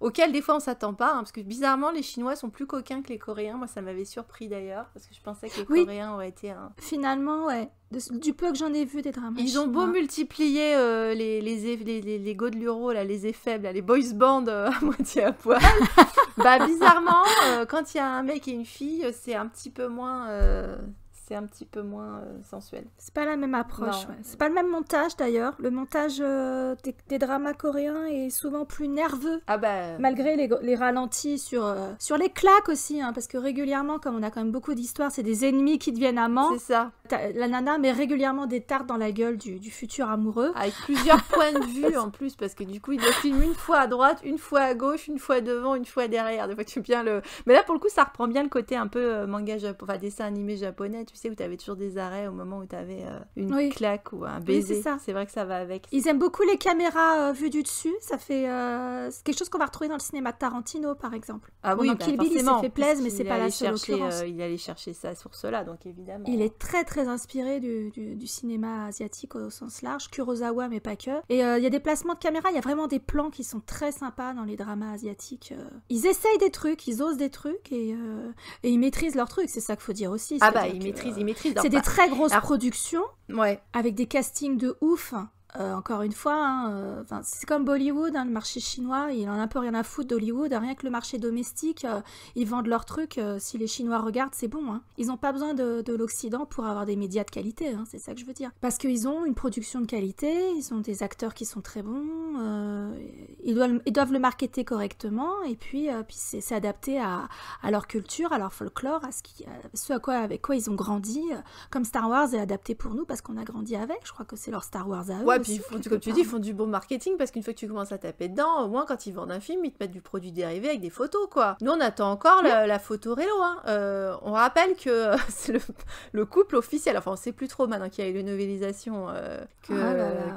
auxquels des fois on s'attend pas, hein, parce que Bizarrement, les Chinois sont plus coquins que les Coréens. Moi, ça m'avait surpris d'ailleurs, parce que je pensais que les Coréens auraient été un. Finalement, ouais. du peu que j'en ai vu des dramas. Ils ont beau multiplier les, les, les, les, les là, les faibles, les boys bands à moitié à poil. bah, bizarrement, quand il y a un mec et une fille, c'est un petit peu moins c'est un petit peu moins euh, sensuel. C'est pas la même approche. C'est pas le même montage d'ailleurs. Le montage euh, des, dramas coréens est souvent plus nerveux. Ah bah... Malgré les, ralentis sur, euh, sur les claques aussi, hein, parce que régulièrement, comme on a quand même beaucoup d'histoires, c'est des ennemis qui deviennent amants. C'est ça. La nana met régulièrement des tartes dans la gueule du, du futur amoureux. Avec plusieurs [LAUGHS] points de vue en plus, parce que du coup, il le filme une fois à droite, une fois à gauche, une fois devant, une fois derrière. fois, tu bien le. Mais là, pour le coup, ça reprend bien le côté un peu manga enfin dessin animé japonais, tu où tu avais toujours des arrêts au moment où tu avais euh, une claque ou un baiser. c'est vrai que ça va avec. Ils aiment beaucoup les caméras euh, vues du dessus. Ça fait euh, quelque chose qu'on va retrouver dans le cinéma de Tarantino, par exemple. Ah oui, dans bah Kill Bill, il fait plaisir, mais c'est pas la seule occurrence. il allait chercher ça sur cela, donc évidemment. Il est très très inspiré du, cinéma asiatique au sens large, Kurosawa, mais pas que. Et il y a des placements de caméras, il y a vraiment des plans qui sont très sympas dans les dramas asiatiques. Ils essayent des trucs, ils osent des trucs et, et ils maîtrisent leurs trucs. C'est ça qu'il faut dire aussi. Ah bah, ils maîtrisent c'est des très grosses productions, avec des castings de ouf. Euh, encore une fois, hein, euh, c'est comme Bollywood, hein, le marché chinois, il en a un peu rien à foutre d'Hollywood, rien que le marché domestique, euh, ils vendent leurs trucs, si les Chinois regardent, c'est bon. Hein. Ils n'ont pas besoin de, l'Occident pour avoir des médias de qualité, hein, c'est ça que je veux dire. Parce qu'ils ont une production de qualité, ils ont des acteurs qui sont très bons, ils doivent, le marketer correctement, et puis, puis c'est adapté à, leur culture, à leur folklore, à ce, qui, à quoi, avec quoi ils ont grandi, comme Star Wars est adapté pour nous parce qu'on a grandi avec, je crois que c'est leur Star Wars à eux comme tu dis, ils font du bon marketing parce qu'une fois que tu commences à taper dedans, au moins quand ils vendent un film, ils te mettent du produit dérivé avec des photos, quoi. Nous, on attend encore la, photo rélo. Hein. Euh, on rappelle que [LAUGHS] c'est le, couple officiel. Enfin, on sait plus trop maintenant qu'il y a eu une novélisation, euh, ah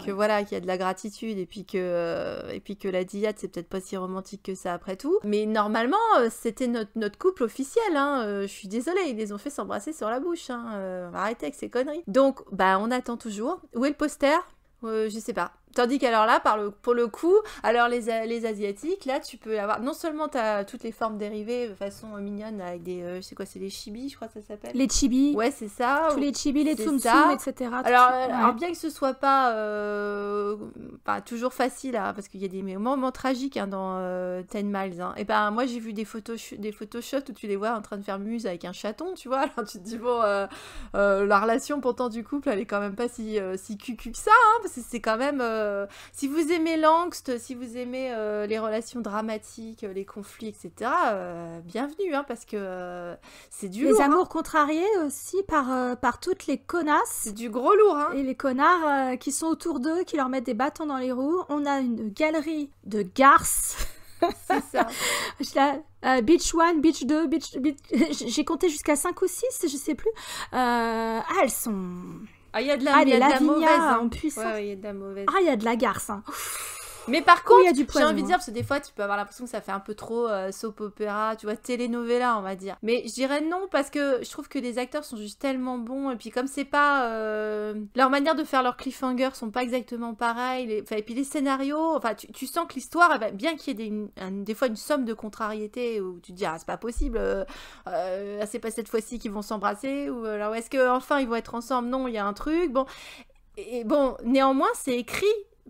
que, voilà, qu'il y a de la gratitude et puis que, euh, et puis que la diade, c'est peut-être pas si romantique que ça après tout. Mais normalement, c'était notre, notre couple officiel. Hein. Je suis désolée, ils les ont fait s'embrasser sur la bouche. Hein. Arrêtez avec ces conneries. Donc, bah, on attend toujours. Où est le poster euh, je sais pas. Tandis qu'alors là, pour le coup, alors les, Asiatiques, là, tu peux avoir. Non seulement tu as toutes les formes dérivées de façon mignonne avec des. Euh, je sais quoi, c'est les chibis, je crois que ça s'appelle. Les chibis. Ouais, c'est ça. Tous les chibis, les tsum etc. Alors, bien que ce soit pas, euh, toujours facile, hein, parce qu'il y a des moments tragiques hein, dans euh, Ten Miles, hein. et ben moi j'ai vu des photos des photoshots où tu les vois en train de faire muse avec un chaton, tu vois. [LAUGHS] Alors tu te dis, bon, la relation pourtant du couple, elle est quand même pas si, si cucu que ça, parce que c'est quand même. Euh, si vous aimez l'angst, si vous aimez euh, les relations dramatiques, euh, les conflits, etc., bienvenue, hein, parce que c'est du les lourd. Les hein. amours contrariés aussi par, par toutes les connasses. C'est du gros lourd. Hein. Et les connards qui sont autour d'eux, qui leur mettent des bâtons dans les roues. On a une galerie de garces. C'est ça. [LAUGHS] beach 1, Beach 2, Beach, [LAUGHS] j'ai compté jusqu'à 5 ou 6, je sais plus. ah, elles sont ah, il y a de la, ah, y a de la mauvaise. Hein. En puissance. Hein. Ouais, ouais, y a de la mauvaise. Ah, il y a de la garce. Hein. Mais par contre, j'ai envie de dire, parce que des fois, tu peux avoir l'impression que ça fait un peu trop euh, soap opéra, tu vois, télénovela, on va dire. Mais je dirais non, parce que je trouve que les acteurs sont juste tellement bons. Et puis, comme c'est pas. Euh, leur manière de faire leurs cliffhangers sont pas exactement pareilles. et puis, les scénarios, enfin, tu, sens que l'histoire, bien qu'il y ait des, fois une somme de contrariété où tu te dis, ah, c'est pas possible, euh, c'est pas cette fois-ci qu'ils vont s'embrasser, ou alors est-ce qu'enfin ils vont être ensemble Non, il y a un truc. Bon. Et bon, néanmoins, c'est écrit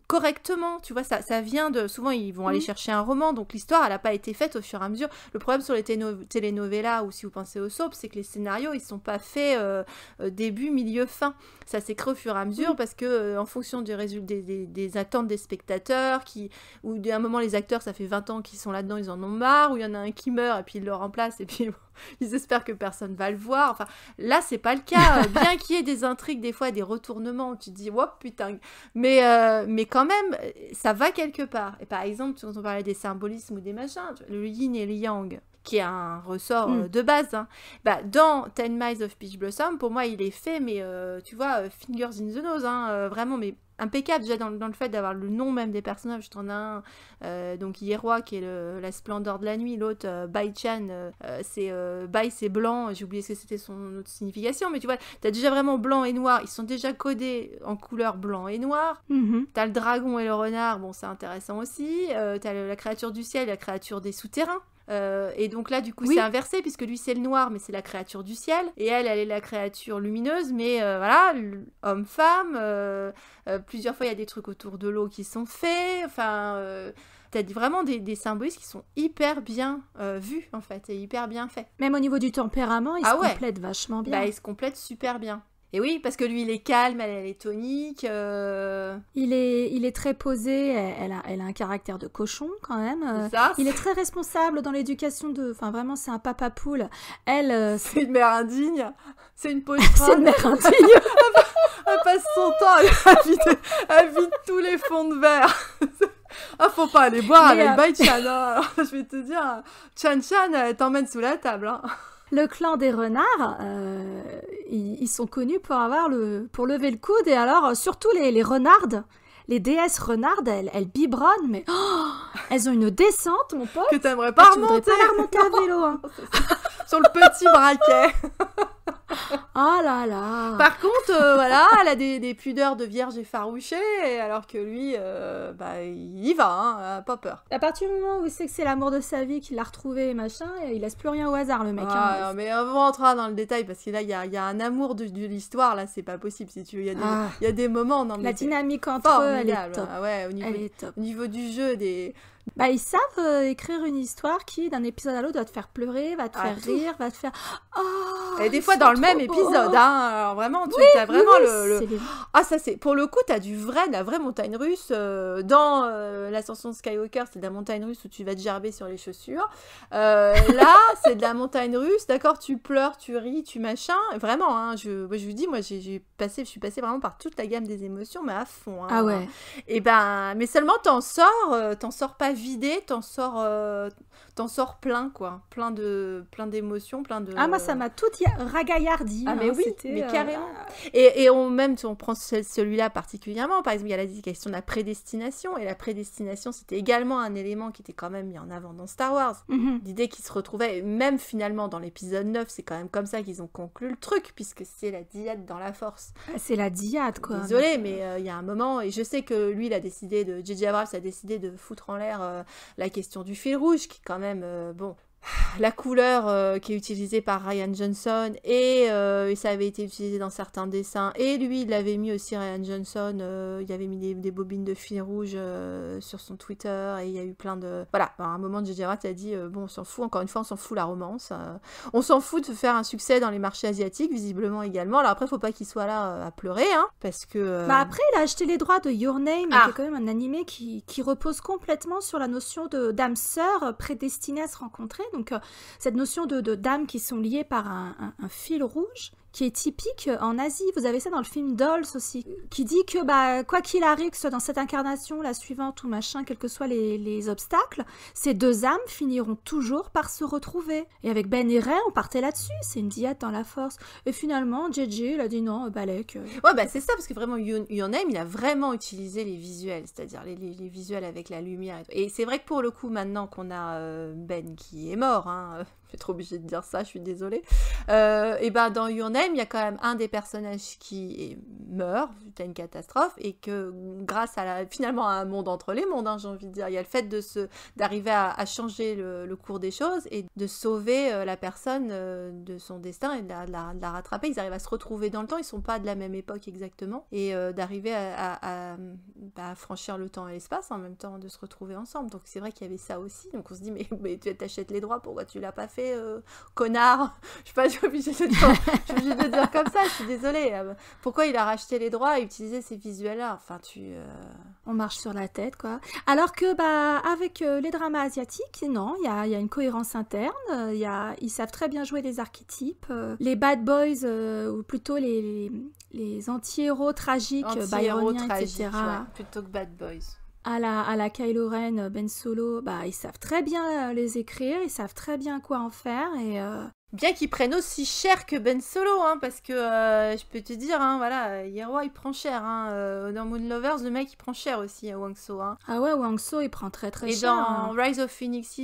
correctement, tu vois, ça, ça vient de... Souvent, ils vont aller mmh. chercher un roman, donc l'histoire, elle n'a pas été faite au fur et à mesure. Le problème sur les telenovelas, ou si vous pensez aux soaps, c'est que les scénarios, ils sont pas faits euh, euh, début, milieu, fin. Ça s'écrit au fur et à mesure, mmh. parce que euh, en fonction des, attentes des spectateurs, qui, ou d'un moment, les acteurs, ça fait 20 ans qu'ils sont là-dedans, ils en ont marre, ou il y en a un qui meurt, et puis ils le remplacent, et puis... [LAUGHS] ils espèrent que personne va le voir. Enfin, là, c'est pas le cas. [LAUGHS] Bien qu'il y ait des intrigues, des fois, des retournements, où tu te dis, wow, putain. Mais, mais quand même, ça va quelque part. Et par exemple, quand on parlait des symbolismes ou des machins, le yin et le yang, qui est un ressort hmm. euh, de base, hein. bah, dans Ten Miles of Peach Blossom, pour moi, il est fait, mais euh, tu vois, euh, fingers in the nose, hein, vraiment, mais impeccable déjà dans, le fait d'avoir le nom même des personnages. T'en as un, euh, donc Yerwa qui est la splendeur de la nuit, l'autre euh, Bai-chan, euh, c'est Bai c'est blanc, j'ai oublié ce que c'était son autre signification, mais tu vois, t'as déjà vraiment blanc et noir, ils sont déjà codés en couleur blanc et noir. Mm-hmm. T'as le dragon et le renard, bon c'est intéressant aussi, t'as la créature du ciel, la créature des souterrains, euh, et donc là, du coup, c'est inversé, puisque lui, c'est le noir, mais c'est la créature du ciel. Et elle, elle est la créature lumineuse, mais euh, voilà, homme-femme. Euh, plusieurs fois, il y a des trucs autour de l'eau qui sont faits. Enfin, t'as vraiment des, des, symbolismes qui sont hyper bien vus, en fait, et hyper bien faits. Même au niveau du tempérament, ils ah se complètent vachement bien. Bah, ils se complètent super bien. Et oui, parce que lui, il est calme, elle, elle est tonique. Euh. Il, est, il est très posé, elle a, elle a un caractère de cochon quand même. Euh. Ça, il est très responsable dans l'éducation de... Enfin, vraiment, c'est un papa poule. Elle... Euh, [LAUGHS] c'est une mère indigne. C'est une pauvre [LAUGHS] C'est une mère indigne. [LAUGHS] elle passe son temps à vide à vider tous les fonds de verre. Ah, faut pas aller boire avec Chan. Hein. Je vais te dire, Chan Chan, elle t'emmène sous la table. Hein le clan des renards, euh, ils, sont connus pour avoir le, pour lever le coude et alors euh, surtout les, les renardes, les déesses renardes, elles, biberonnent, mais oh, elles ont une descente, mon pote. Que t'aimerais ah, pas hein. [LAUGHS] Sur le petit braquet. [LAUGHS] [LAUGHS] Ah oh là là Par contre, euh, voilà, elle a des, pudeurs de vierge effarouchée, alors que lui, euh, bah, il y va, hein, euh, pas peur. À partir du moment où il sait que c'est l'amour de sa vie qu'il l'a retrouvé machin, il laisse plus rien au hasard, le mec. Hein. Ah, non, mais on rentrera dans le détail, parce que là, il y a, un amour de, l'histoire, là, c'est pas possible, si tu ah. Il y, a des, moments... Non, La dynamique entre eux, elle est top. ouais, au niveau, elle est top. niveau du jeu, des... Bah, ils savent écrire une histoire qui, d'un épisode à l'autre, va te faire pleurer, va te ah, faire rire, va te faire. Oh, et des fois, dans le même oh. épisode. Hein. Euh, vraiment, tu as vraiment le, Ah, ça c'est. Pour le coup, tu as du vrai, la vraie montagne russe. Euh, dans euh, l'ascension de Skywalker, c'est de la montagne russe où tu vas te gerber sur les chaussures. là, [LAUGHS] c'est de la montagne russe. D'accord, tu pleures, tu ris, tu machins, Vraiment, hein, je, je vous dis, moi, j'ai passé, je suis passé vraiment par toute la gamme des émotions, mais à fond. Hein. ah ouais. Et ben, mais seulement t'en sors, t'en sors pas vidé, t'en sors t'en sors plein, quoi. Plein de, plein d'émotions, plein de. Ah, moi, ça m'a tout ragaillardi. Ah, hein, mais oui, mais euh, carrément. Ah. Et, et, on, même, on prend celui-là particulièrement. Par exemple, il y a la question de la prédestination. Et la prédestination, c'était également un élément qui était quand même mis en avant dans Star Wars. Mhm. L'idée qu'ils se retrouvaient, même finalement dans l'épisode 9, c'est quand même comme ça qu'ils ont conclu le truc, puisque c'est la diade dans la force. Ah, c'est la diade, quoi. Désolé, mais euh, euh, il y a un moment, et je sais que lui, il a décidé de. J.J. Abrams a décidé de foutre en l'air la question du fil rouge, qui quand même même, euh, bon, la couleur euh, qui est utilisée par Ryan Johnson et, euh, ça avait été utilisé dans certains dessins et lui il l'avait mis aussi Ryan Johnson euh, il avait mis des, bobines de fil rouge sur son Twitter et il y a eu plein de voilà à un moment J.J. Watt a dit bon on s'en fout encore une fois on s'en fout la romance on s'en fout de faire un succès dans les marchés asiatiques visiblement également alors après faut pas qu'il soit là à pleurer hein, parce que bah après il a acheté les droits de Your Name ah. qui est quand même un animé qui, qui repose complètement sur la notion de d'âme sœur prédestinée à se rencontrer donc, euh, cette notion de, dames qui sont liées par un fil rouge qui est typique euh, en Asie. Vous avez ça dans le film Dolls aussi, qui dit que bah, quoi qu'il arrive, que ce soit dans cette incarnation, la suivante ou machin, quels que soient les, obstacles, ces deux âmes finiront toujours par se retrouver. Et avec Ben et Ray, on partait là-dessus. C'est une diète dans la force. Et finalement, JJ, il a dit non, euh, Balek. Euh. Ouais, bah c'est ça, parce que vraiment, Your Name, il a vraiment utilisé les visuels, c'est-à-dire les, visuels avec la lumière. Et, et c'est vrai que pour le coup, maintenant qu'on a Ben qui est mort, hein, vais être obligée de dire ça, je suis désolée. Euh, et ben dans Your Name, il y a quand même un des personnages qui meurt, c'est une catastrophe, et que grâce à la, finalement à un monde entre les mondes, hein, j'ai envie de dire, il y a le fait de se d'arriver à, changer le, cours des choses et de sauver euh, la personne euh, de son destin et de la, rattraper. Ils arrivent à se retrouver dans le temps, ils sont pas de la même époque exactement, et d'arriver bah, à, franchir le temps et l'espace en même temps de se retrouver ensemble. Donc c'est vrai qu'il y avait ça aussi. Donc on se dit mais, mais tu t'achètes les droits, pourquoi tu l'as pas fait euh, connard. [LAUGHS] Je suis pas, obligée de, dire, comme ça, je suis désolée. Euh, pourquoi il a racheté les droits et utilisé ces visuels-là Enfin, tu. Euh, on marche sur la tête, quoi. Alors que, bah, avec les dramas asiatiques, non, il y a, une cohérence interne. Y a, ils savent très bien jouer les archétypes. les bad boys, ou plutôt les, les, anti-héros tragiques, anti -héros etc. plutôt que bad boys à la, à la Kylo Ren, euh, Ben Solo, bah, ils savent très bien euh, les écrire, ils savent très bien quoi en faire et, euh, Bien qu'ils prennent aussi cher que Ben Solo, hein, parce que euh, je peux te dire, hein, voilà, Yeroa il prend cher. Hein, euh, dans Moon Lovers, le mec il prend cher aussi, à euh, Wang So. Hein. Ah ouais, Wang So il prend très très cher. Et dans Rise of Phoenixes,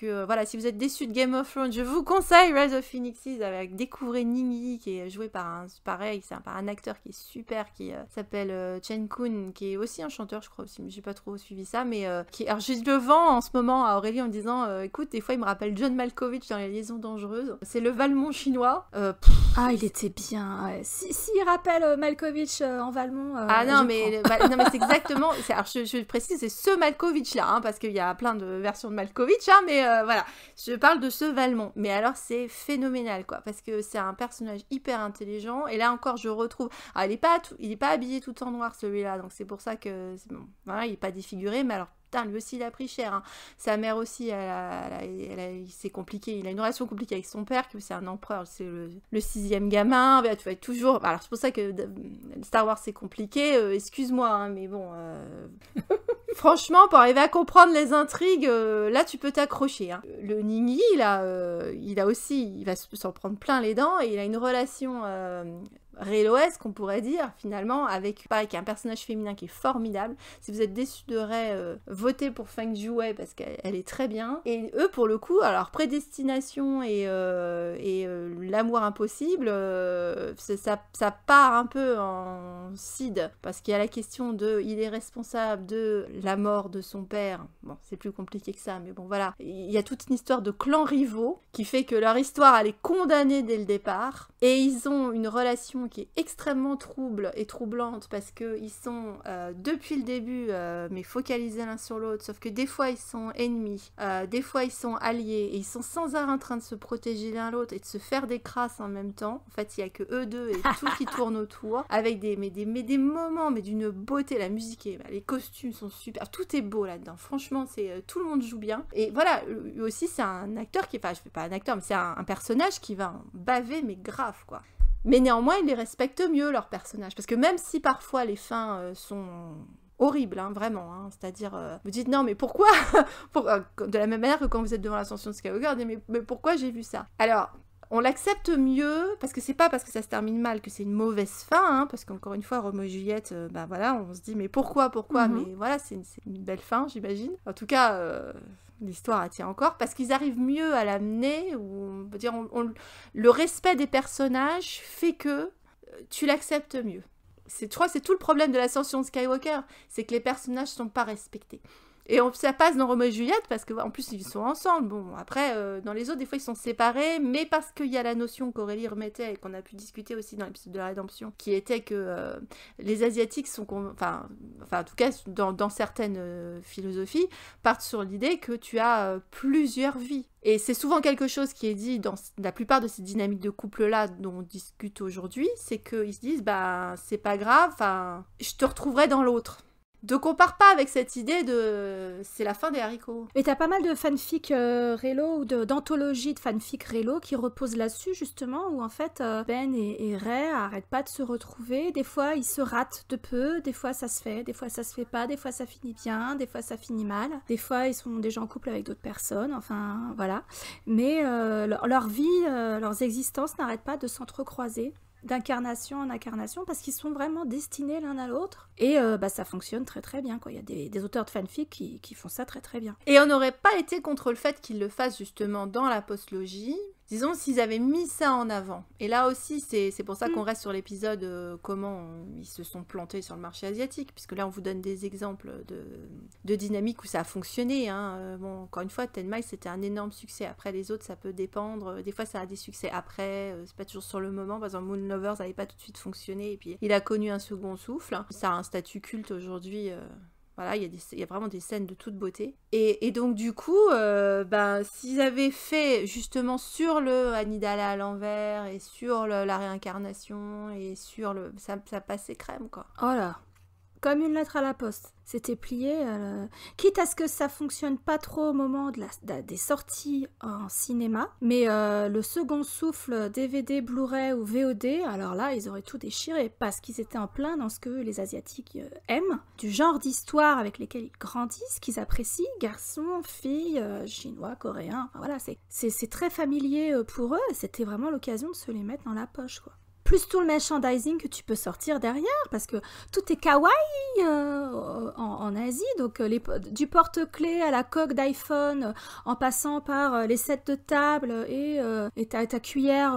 que voilà, si vous êtes déçu de Game of Thrones, je vous conseille Rise of Phoenixes avec Découvrez Ningyi qui est joué par un, pareil, c'est un acteur qui est super, qui s'appelle Chen Kun, qui est aussi un chanteur, je crois aussi, mais j'ai pas trop suivi ça, mais qui. Alors je le vent en ce moment à Aurélie en me disant, écoute, des fois il me rappelle John Malkovich dans Les Liaisons Dangereuses c'est le Valmont chinois. Euh, ah, il était bien. S'il Si, rappelle euh, Malkovich euh, en Valmont. ah non mais, c'est [LAUGHS] exactement. je, précise, c'est ce Malkovich là, hein, parce qu'il y a plein de versions de Malkovich, hein, mais voilà. Je parle de ce Valmont. Mais alors c'est phénoménal quoi, parce que c'est un personnage hyper intelligent. Et là encore, je retrouve. Ah, il n'est pas, pas habillé tout en noir celui-là, donc c'est pour ça que il est pas défiguré, mais alors lui aussi, il a pris cher. Hein. Sa mère aussi, elle c'est compliqué. Il a une relation compliquée avec son père, qui c'est un empereur, c'est le, sixième gamin. Bah, tu être toujours. Alors, c'est pour ça que Star Wars, c'est compliqué. Euh, excuse-moi, hein, mais bon. Euh, [LAUGHS] franchement, pour arriver à comprendre les intrigues, euh, là, tu peux t'accrocher. Hein. Le Nini, là, il a aussi. Il va s'en prendre plein les dents et il a une relation Reloes qu'on pourrait dire finalement avec un personnage féminin qui est formidable. Si vous êtes déçu de Ray, euh, pour Feng Jiwei parce qu'elle est très bien. Et eux pour le coup, alors prédestination et, euh, et euh, l'amour impossible, ça, part un peu en side parce qu'il y a la question de il est responsable de la mort de son père. Bon, c'est plus compliqué que ça, mais bon voilà. Il y a toute une histoire de clans rivaux qui fait que leur histoire elle est condamnée dès le départ et ils ont une relation qui est extrêmement trouble et troublante parce qu'ils sont euh, depuis le début euh, mais focalisés l'un sur l'autre, sauf que des fois ils sont ennemis, euh, des fois ils sont alliés et ils sont sans arrêt en train de se protéger l'un l'autre et de se faire des crasses en même temps. En fait, il n'y a que eux deux et tout qui [LAUGHS] tourne autour avec des, mais des, mais des moments mais d'une beauté, la musique et bah, les costumes sont super, tout est beau là-dedans. Franchement, c'est tout le monde joue bien et voilà, aussi c'est un acteur qui, enfin je fais pas un acteur mais c'est un, personnage qui va en baver mais grave quoi. Mais néanmoins, ils les respectent mieux, leurs personnages. Parce que même si parfois les fins euh, sont horribles, hein, vraiment, hein, c'est-à-dire, euh, vous dites non, mais pourquoi [LAUGHS] euh, De la même manière que quand vous êtes devant l'ascension de Skywalker, vous mais, mais pourquoi j'ai vu ça Alors, on l'accepte mieux parce que c'est pas parce que ça se termine mal que c'est une mauvaise fin, hein, parce qu'encore une fois, Romeo et Juliette, bah, voilà, on se dit mais pourquoi, pourquoi, mhm. mais voilà, c'est une, belle fin, j'imagine. En tout cas, l'histoire tient encore, parce qu'ils arrivent mieux à l'amener, ou on peut dire, le respect des personnages fait que euh, tu l'acceptes mieux. C'est crois c'est tout le problème de l'ascension de Skywalker, c'est que les personnages ne sont pas respectés. Et ça passe dans Roméo et Juliette parce qu'en plus ils sont ensemble. Bon, après, euh, dans les autres, des fois ils sont séparés, mais parce qu'il y a la notion qu'Aurélie remettait et qu'on a pu discuter aussi dans l'épisode de la rédemption, qui était que euh, les Asiatiques sont. Enfin, enfin, en tout cas, dans, certaines euh, philosophies, partent sur l'idée que tu as plusieurs vies. Et c'est souvent quelque chose qui est dit dans la plupart de ces dynamiques de couple-là dont on discute aujourd'hui, c'est qu'ils se disent, bah, c'est pas grave, je te retrouverai dans l'autre. Donc on part pas avec cette idée de c'est la fin des haricots. Et t'as pas mal de fanfic euh, Relo ou d'anthologies de, de, fanfic Relo qui reposent là-dessus justement où en fait euh, Ben et, et, Ray arrêtent pas de se retrouver. Des fois ils se ratent de peu, des fois ça se fait, des fois ça se fait pas, des fois ça finit bien, des fois ça finit mal, des fois ils sont déjà en couple avec d'autres personnes. Enfin voilà. Mais euh, leur, leur, vie, leurs existences n'arrêtent pas de s'entrecroiser d'incarnation en incarnation parce qu'ils sont vraiment destinés l'un à l'autre. Et euh, bah, ça fonctionne très très bien. Quoi. Il y a des, auteurs de fanfic qui, qui, font ça très très bien. Et on n'aurait pas été contre le fait qu'ils le fassent justement dans la postlogie, disons s'ils avaient mis ça en avant. Et là aussi, c'est pour ça qu'on mm. reste sur l'épisode euh, comment ils se sont plantés sur le marché asiatique, puisque là, on vous donne des exemples de, de dynamique où ça a fonctionné. Hein. Euh, bon, encore une fois, Ten Miles, c'était un énorme succès. Après, les autres, ça peut dépendre. Des fois, ça a des succès après, euh, c'est pas toujours sur le moment. Par exemple, Moon Lovers n'avait pas tout de suite fonctionné, et puis il a connu un second souffle. Ça a un statut culte aujourd'hui voilà, il y, a vraiment des scènes de toute beauté. Et, donc du coup, euh, ben, s'ils avaient fait justement sur le Anidala à l'envers et sur le, la réincarnation et sur le... Ça, ça passait crème quoi. Oh là comme une lettre à la poste. C'était plié, euh, quitte à ce que ça fonctionne pas trop au moment de la, des sorties en cinéma, mais euh, le second souffle DVD, Blu-ray ou VOD, alors là, ils auraient tout déchiré parce qu'ils étaient en plein dans ce que les Asiatiques euh, aiment, du genre d'histoire avec lesquelles ils grandissent, qu'ils apprécient, garçons, filles, chinois, coréens, enfin, voilà, c'est très familier pour eux, c'était vraiment l'occasion de se les mettre dans la poche, quoi plus tout le merchandising que tu peux sortir derrière, parce que tout est kawaii euh, en, Asie, donc euh, les, du porte-clés à la coque d'iPhone, euh, en passant par les sets de table et, ta, cuillère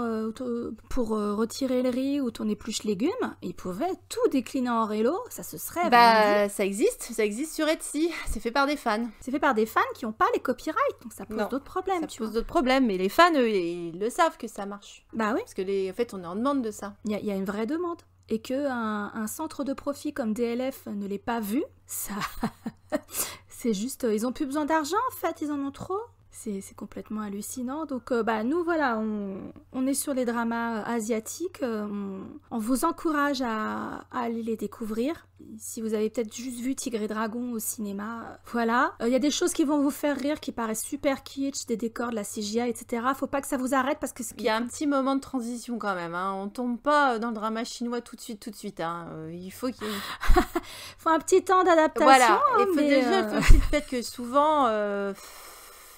pour retirer le riz ou ton épluche légumes, ils pouvaient tout décliner en rélo, ça se serait... Bah ça existe, ça existe sur Etsy, c'est fait par des fans. C'est fait par des fans qui n'ont pas les copyrights, donc ça pose d'autres problèmes. Ça pose d'autres problèmes, mais les fans, eux, ils, le savent que ça marche. Bah oui. Parce que les, en fait, on est en demande de il y, a une vraie demande. Et que un, centre de profit comme DLF ne l'ait pas vu, ça. [LAUGHS] c'est juste. Euh, ils ont plus besoin d'argent en fait, ils en ont trop c'est complètement hallucinant. Donc, euh, bah, nous, voilà, on, on, est sur les dramas euh, asiatiques. Euh, on, vous encourage à, aller les découvrir. Si vous avez peut-être juste vu Tigre et Dragon au cinéma, voilà. Il y a des choses qui vont vous faire rire, qui paraissent super kitsch, des décors, de la CGI, etc. Faut pas que ça vous arrête parce que... Il y a un petit moment de transition quand même. Hein. On tombe pas dans le drama chinois tout de suite, tout de suite. Hein. Il faut qu'il... [LAUGHS] faut un petit temps d'adaptation. Voilà. et hein, faut déjà, peut-être que souvent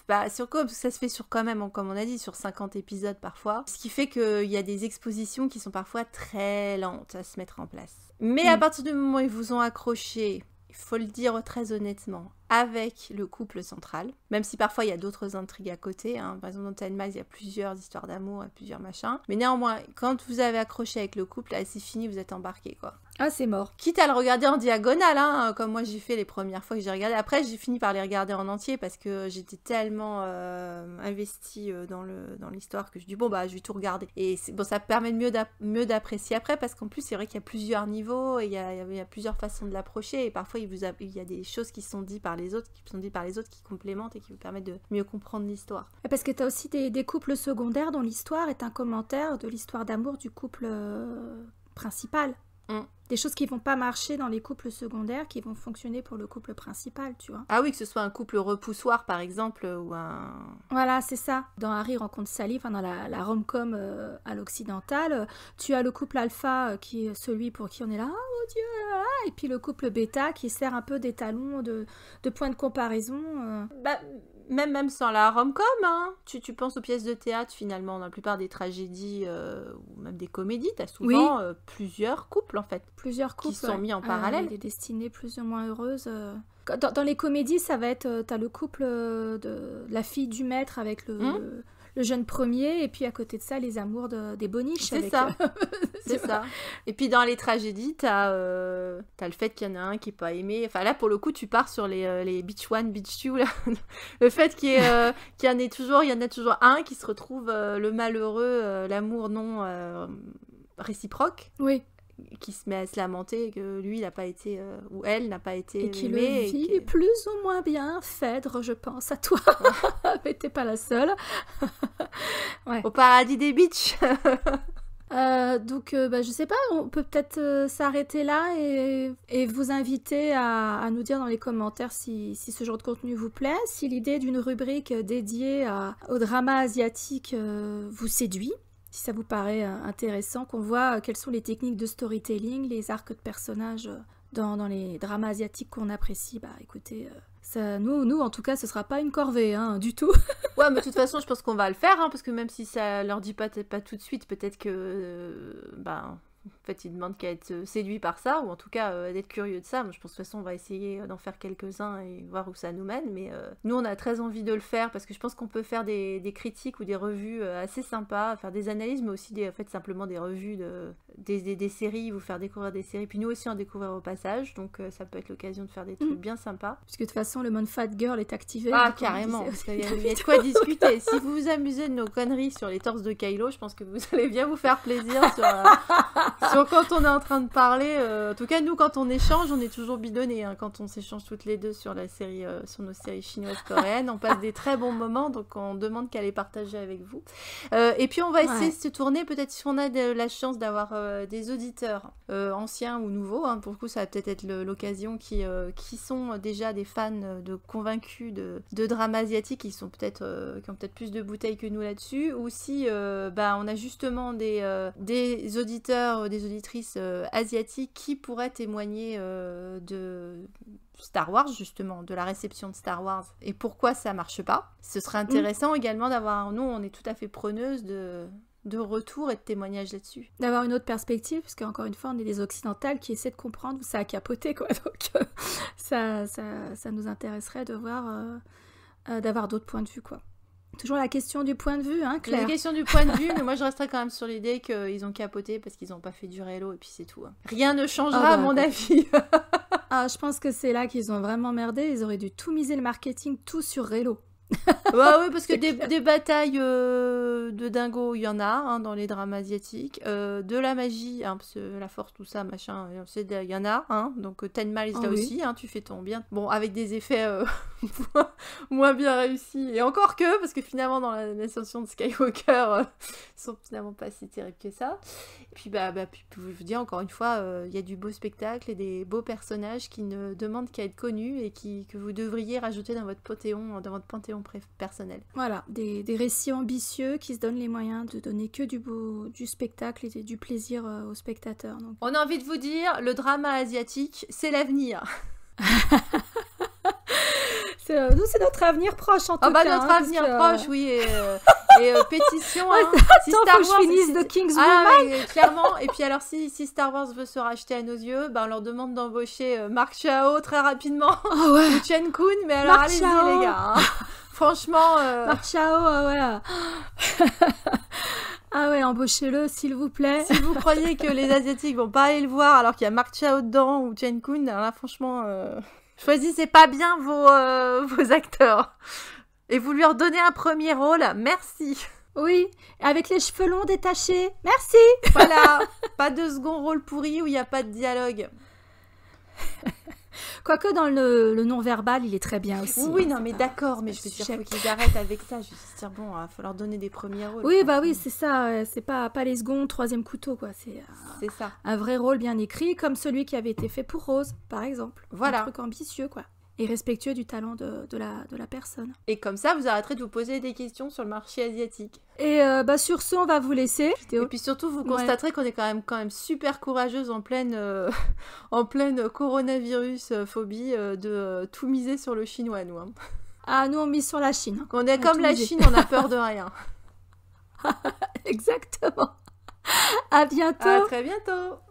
bah, sur quoi Parce que ça se fait sur quand même, hein, comme on a dit, sur 50 épisodes parfois. Ce qui fait qu'il y a des expositions qui sont parfois très lentes à se mettre en place. Mais à mm. partir du moment où ils vous ont accroché, il faut le dire très honnêtement, avec le couple central, même si parfois il y a d'autres intrigues à côté. Hein. Par exemple, dans Ten il y a plusieurs histoires d'amour plusieurs machins. Mais néanmoins, quand vous avez accroché avec le couple, là, ah, c'est fini, vous êtes embarqué, quoi. Ah, c'est mort. Quitte à le regarder en diagonale, hein, comme moi j'ai fait les premières fois que j'ai regardé. Après, j'ai fini par les regarder en entier parce que j'étais tellement euh, euh, dans investie dans l'histoire que je dis bon bah je vais tout regarder. Et bon, ça permet de mieux d'apprécier après parce qu'en plus c'est vrai qu'il y a plusieurs niveaux et il y a, plusieurs façons de l'approcher et parfois il, vous il y a des choses qui sont dites par les autres, qui sont dites par les autres, qui complémentent et qui vous permettent de mieux comprendre l'histoire. Parce que tu as aussi des, couples secondaires dont l'histoire est un commentaire de l'histoire d'amour du couple euh, principal. Mm des choses qui vont pas marcher dans les couples secondaires, qui vont fonctionner pour le couple principal, tu vois. Ah oui, que ce soit un couple repoussoir, par exemple, ou un... Voilà, c'est ça. Dans Harry rencontre Sally, enfin dans la, la rom-com euh, à l'occidental, euh, tu as le couple alpha euh, qui est celui pour qui on est là, oh mon dieu, ah, ah, et puis le couple bêta qui sert un peu d'étalon, de, de point de comparaison. Bah, même, sans la rom-com, hein. tu, tu, penses aux pièces de théâtre finalement, dans la plupart des tragédies euh, ou même des comédies, tu as souvent euh, plusieurs couples en fait. Plusieurs couples. Qui sont mis en ah, parallèle. des destinées plus ou moins heureuses. Euh. Dans, les comédies, ça va être, tu as le couple de la fille du maître avec le hum le jeune premier, et puis à côté de ça, les amours des boniches. C'est ça. Euh, [LAUGHS] c'est ça. Et puis dans les tragédies, t'as euh... as le fait qu'il y en a un qui n'est pas aimé. Enfin là, pour le coup, tu pars sur les, euh, les Beach One, Beach Two. [LAUGHS] le fait euh, [LAUGHS] qu'il y, en ait toujours, il y en a toujours un qui se retrouve le malheureux, l'amour non réciproque. Oui qui se met à se lamenter que lui n'a pas été euh, ou elle n'a pas été et qui le vit plus ou moins bien Phèdre je pense à toi [LAUGHS] mais t'es pas la seule [LAUGHS] au paradis des bitches [LAUGHS] euh, donc, euh, bah, je sais pas, on peut peut-être s'arrêter là et, vous inviter à, nous dire dans les commentaires si, ce genre de contenu vous plaît, si l'idée d'une rubrique dédiée au drama asiatique vous séduit si ça vous paraît euh, intéressant, qu'on voit euh, quelles sont les techniques de storytelling, les arcs de personnages euh, dans, les dramas asiatiques qu'on apprécie. Bah écoutez, ça, nous, nous, en tout cas, ce sera pas une corvée, hein, du tout. [LAUGHS] ouais, mais de toute façon, je pense qu'on va le faire, hein, parce que même si ça leur dit pas, pas tout de suite, peut-être que, ben, en fait, il demande qu'à être séduit par ça, ou en tout cas euh, d'être curieux de ça. Moi, je pense de toute façon, on va essayer euh, d'en faire quelques-uns et voir où ça nous mène. Mais euh, nous, on a très envie de le faire parce que je pense qu'on peut faire des, critiques ou des revues assez sympas, faire des analyses, mais aussi des, en fait, simplement des revues de, des, séries, vous faire découvrir des séries, puis nous aussi en découvrir au passage. Donc ça peut être l'occasion de faire des trucs mm. bien sympas. Puisque de toute façon, le mode Fat Girl est activé. Ah, carrément. [LAUGHS] Il y a de quoi [LAUGHS] discuter. si vous vous amusez de nos conneries sur les torses de Kylo, je pense que vous [LAUGHS] allez bien vous faire plaisir sur. [LAUGHS] Sur quand on est en train de parler, euh, en tout cas nous quand on échange, on est toujours bidonné. Hein, quand on s'échange toutes les deux sur la série, euh, sur nos séries chinoises coréennes, on passe des très bons moments, donc on demande qu'elle les partagée avec vous. Euh, et puis on va essayer de se tourner, peut-être si on a la chance d'avoir des auditeurs anciens ou nouveaux, hein. pour le coup ça va peut-être être, l'occasion qui qui sont déjà des fans de convaincus de, de asiatiques qui sont peut-être qui ont peut-être plus de bouteilles que nous là-dessus, ou si bah, on a justement des des auditeurs euh, des auditrices euh, asiatiques qui pourraient témoigner euh, de Star Wars, justement, de la réception de Star Wars et pourquoi ça marche pas. Ce serait mm. intéressant également d'avoir, nous, on est tout à fait preneuse de, de retour et de témoignages là-dessus. D'avoir une autre perspective, parce qu'encore une fois, on est des occidentales qui essaient de comprendre où ça a capoté, quoi. [LAUGHS] Donc, ça, ça, ça, nous intéresserait de voir, d'avoir d'autres points de vue, quoi. Toujours la question du point de vue, hein, La question du point de vue, mais moi je resterai quand même sur l'idée qu'ils ont capoté parce qu'ils n'ont pas fait du rélo et puis c'est tout. Hein. Rien ne changera, ah, bah, à mon bah. avis. ah, je pense que c'est là qu'ils ont vraiment merdé. Ils auraient dû tout miser le marketing, tout sur rélo. [LAUGHS] bah oui, parce que des, batailles euh, de dingo, il y en a hein, dans les drames asiatiques. Euh, de la magie, hein, la force, tout ça, machin, il y en a. Hein. donc euh, Ten il ah là aussi, tu fais ton bien. Bon, avec des effets [LAUGHS] moins bien réussis. Et encore que, parce que finalement, dans l'ascension de Skywalker, [LAUGHS] ils sont finalement pas si terribles que ça. Et puis, bah, bah je vous dis encore une fois, il y a du beau spectacle et des beaux personnages qui ne demandent qu'à être connus et que vous devriez rajouter dans votre dans votre panthéon personnel. Voilà, des, des, récits ambitieux qui se donnent les moyens de donner que du beau, du spectacle et du plaisir euh, aux spectateurs. Donc. On a envie de vous dire, le drama asiatique, c'est l'avenir. [LAUGHS] Euh, c'est notre avenir proche en ah tout bah, cas. Notre hein, avenir proche, oui. Et, euh, et [LAUGHS] pétition. Hein. si Star Wars, finisse de King's ah, clairement. Et puis alors, si, si, Star Wars veut se racheter à nos yeux, ben, on leur demande d'embaucher Mark Chao très rapidement ah ou Chen Kun. Mais alors, allez-y les gars. Hein. [LAUGHS] Franchement. Euh... Marciao, ah euh, ouais. [GASPS] ah ouais, embauchez-le, s'il vous plaît. Si vous croyez que les Asiatiques vont pas aller le voir alors qu'il y a Chao dedans ou Chen Kun, là, franchement, euh, choisissez pas bien euh, vos, acteurs. Et vous lui redonnez un premier rôle, merci. Oui, avec les cheveux longs détachés. Merci. Voilà, [LAUGHS] pas de second rôle pourri où il n'y a pas de dialogue. Quoique dans le, le non-verbal, il est très bien aussi. Oui, non, mais d'accord, mais je veux dire, qu'ils arrêtent avec ça. Je veux dire, bon, il va falloir donner des premiers rôles. Oui, bah oui, c'est ça. C'est pas, pas les secondes, troisième couteau, quoi. Euh, c'est ça. Un vrai rôle bien écrit, comme celui qui avait été fait pour Rose, par exemple. Voilà. Un truc ambitieux, quoi et respectueux du talent de, la, de la personne. Et comme ça, vous arrêterez de vous poser des questions sur le marché asiatique. Et euh, bah, sur ce, on va vous laisser. Et puis surtout, vous constaterez qu'on est quand même, quand même super courageuse en pleine, euh, [LAUGHS] en pleine coronavirus euh, phobie de tout miser sur le chinois, nous. Hein. Ah, nous, on mise sur la Chine. On est comme la Chine, on a peur de [LAUGHS] rien. Exactement. À bientôt. À très bientôt.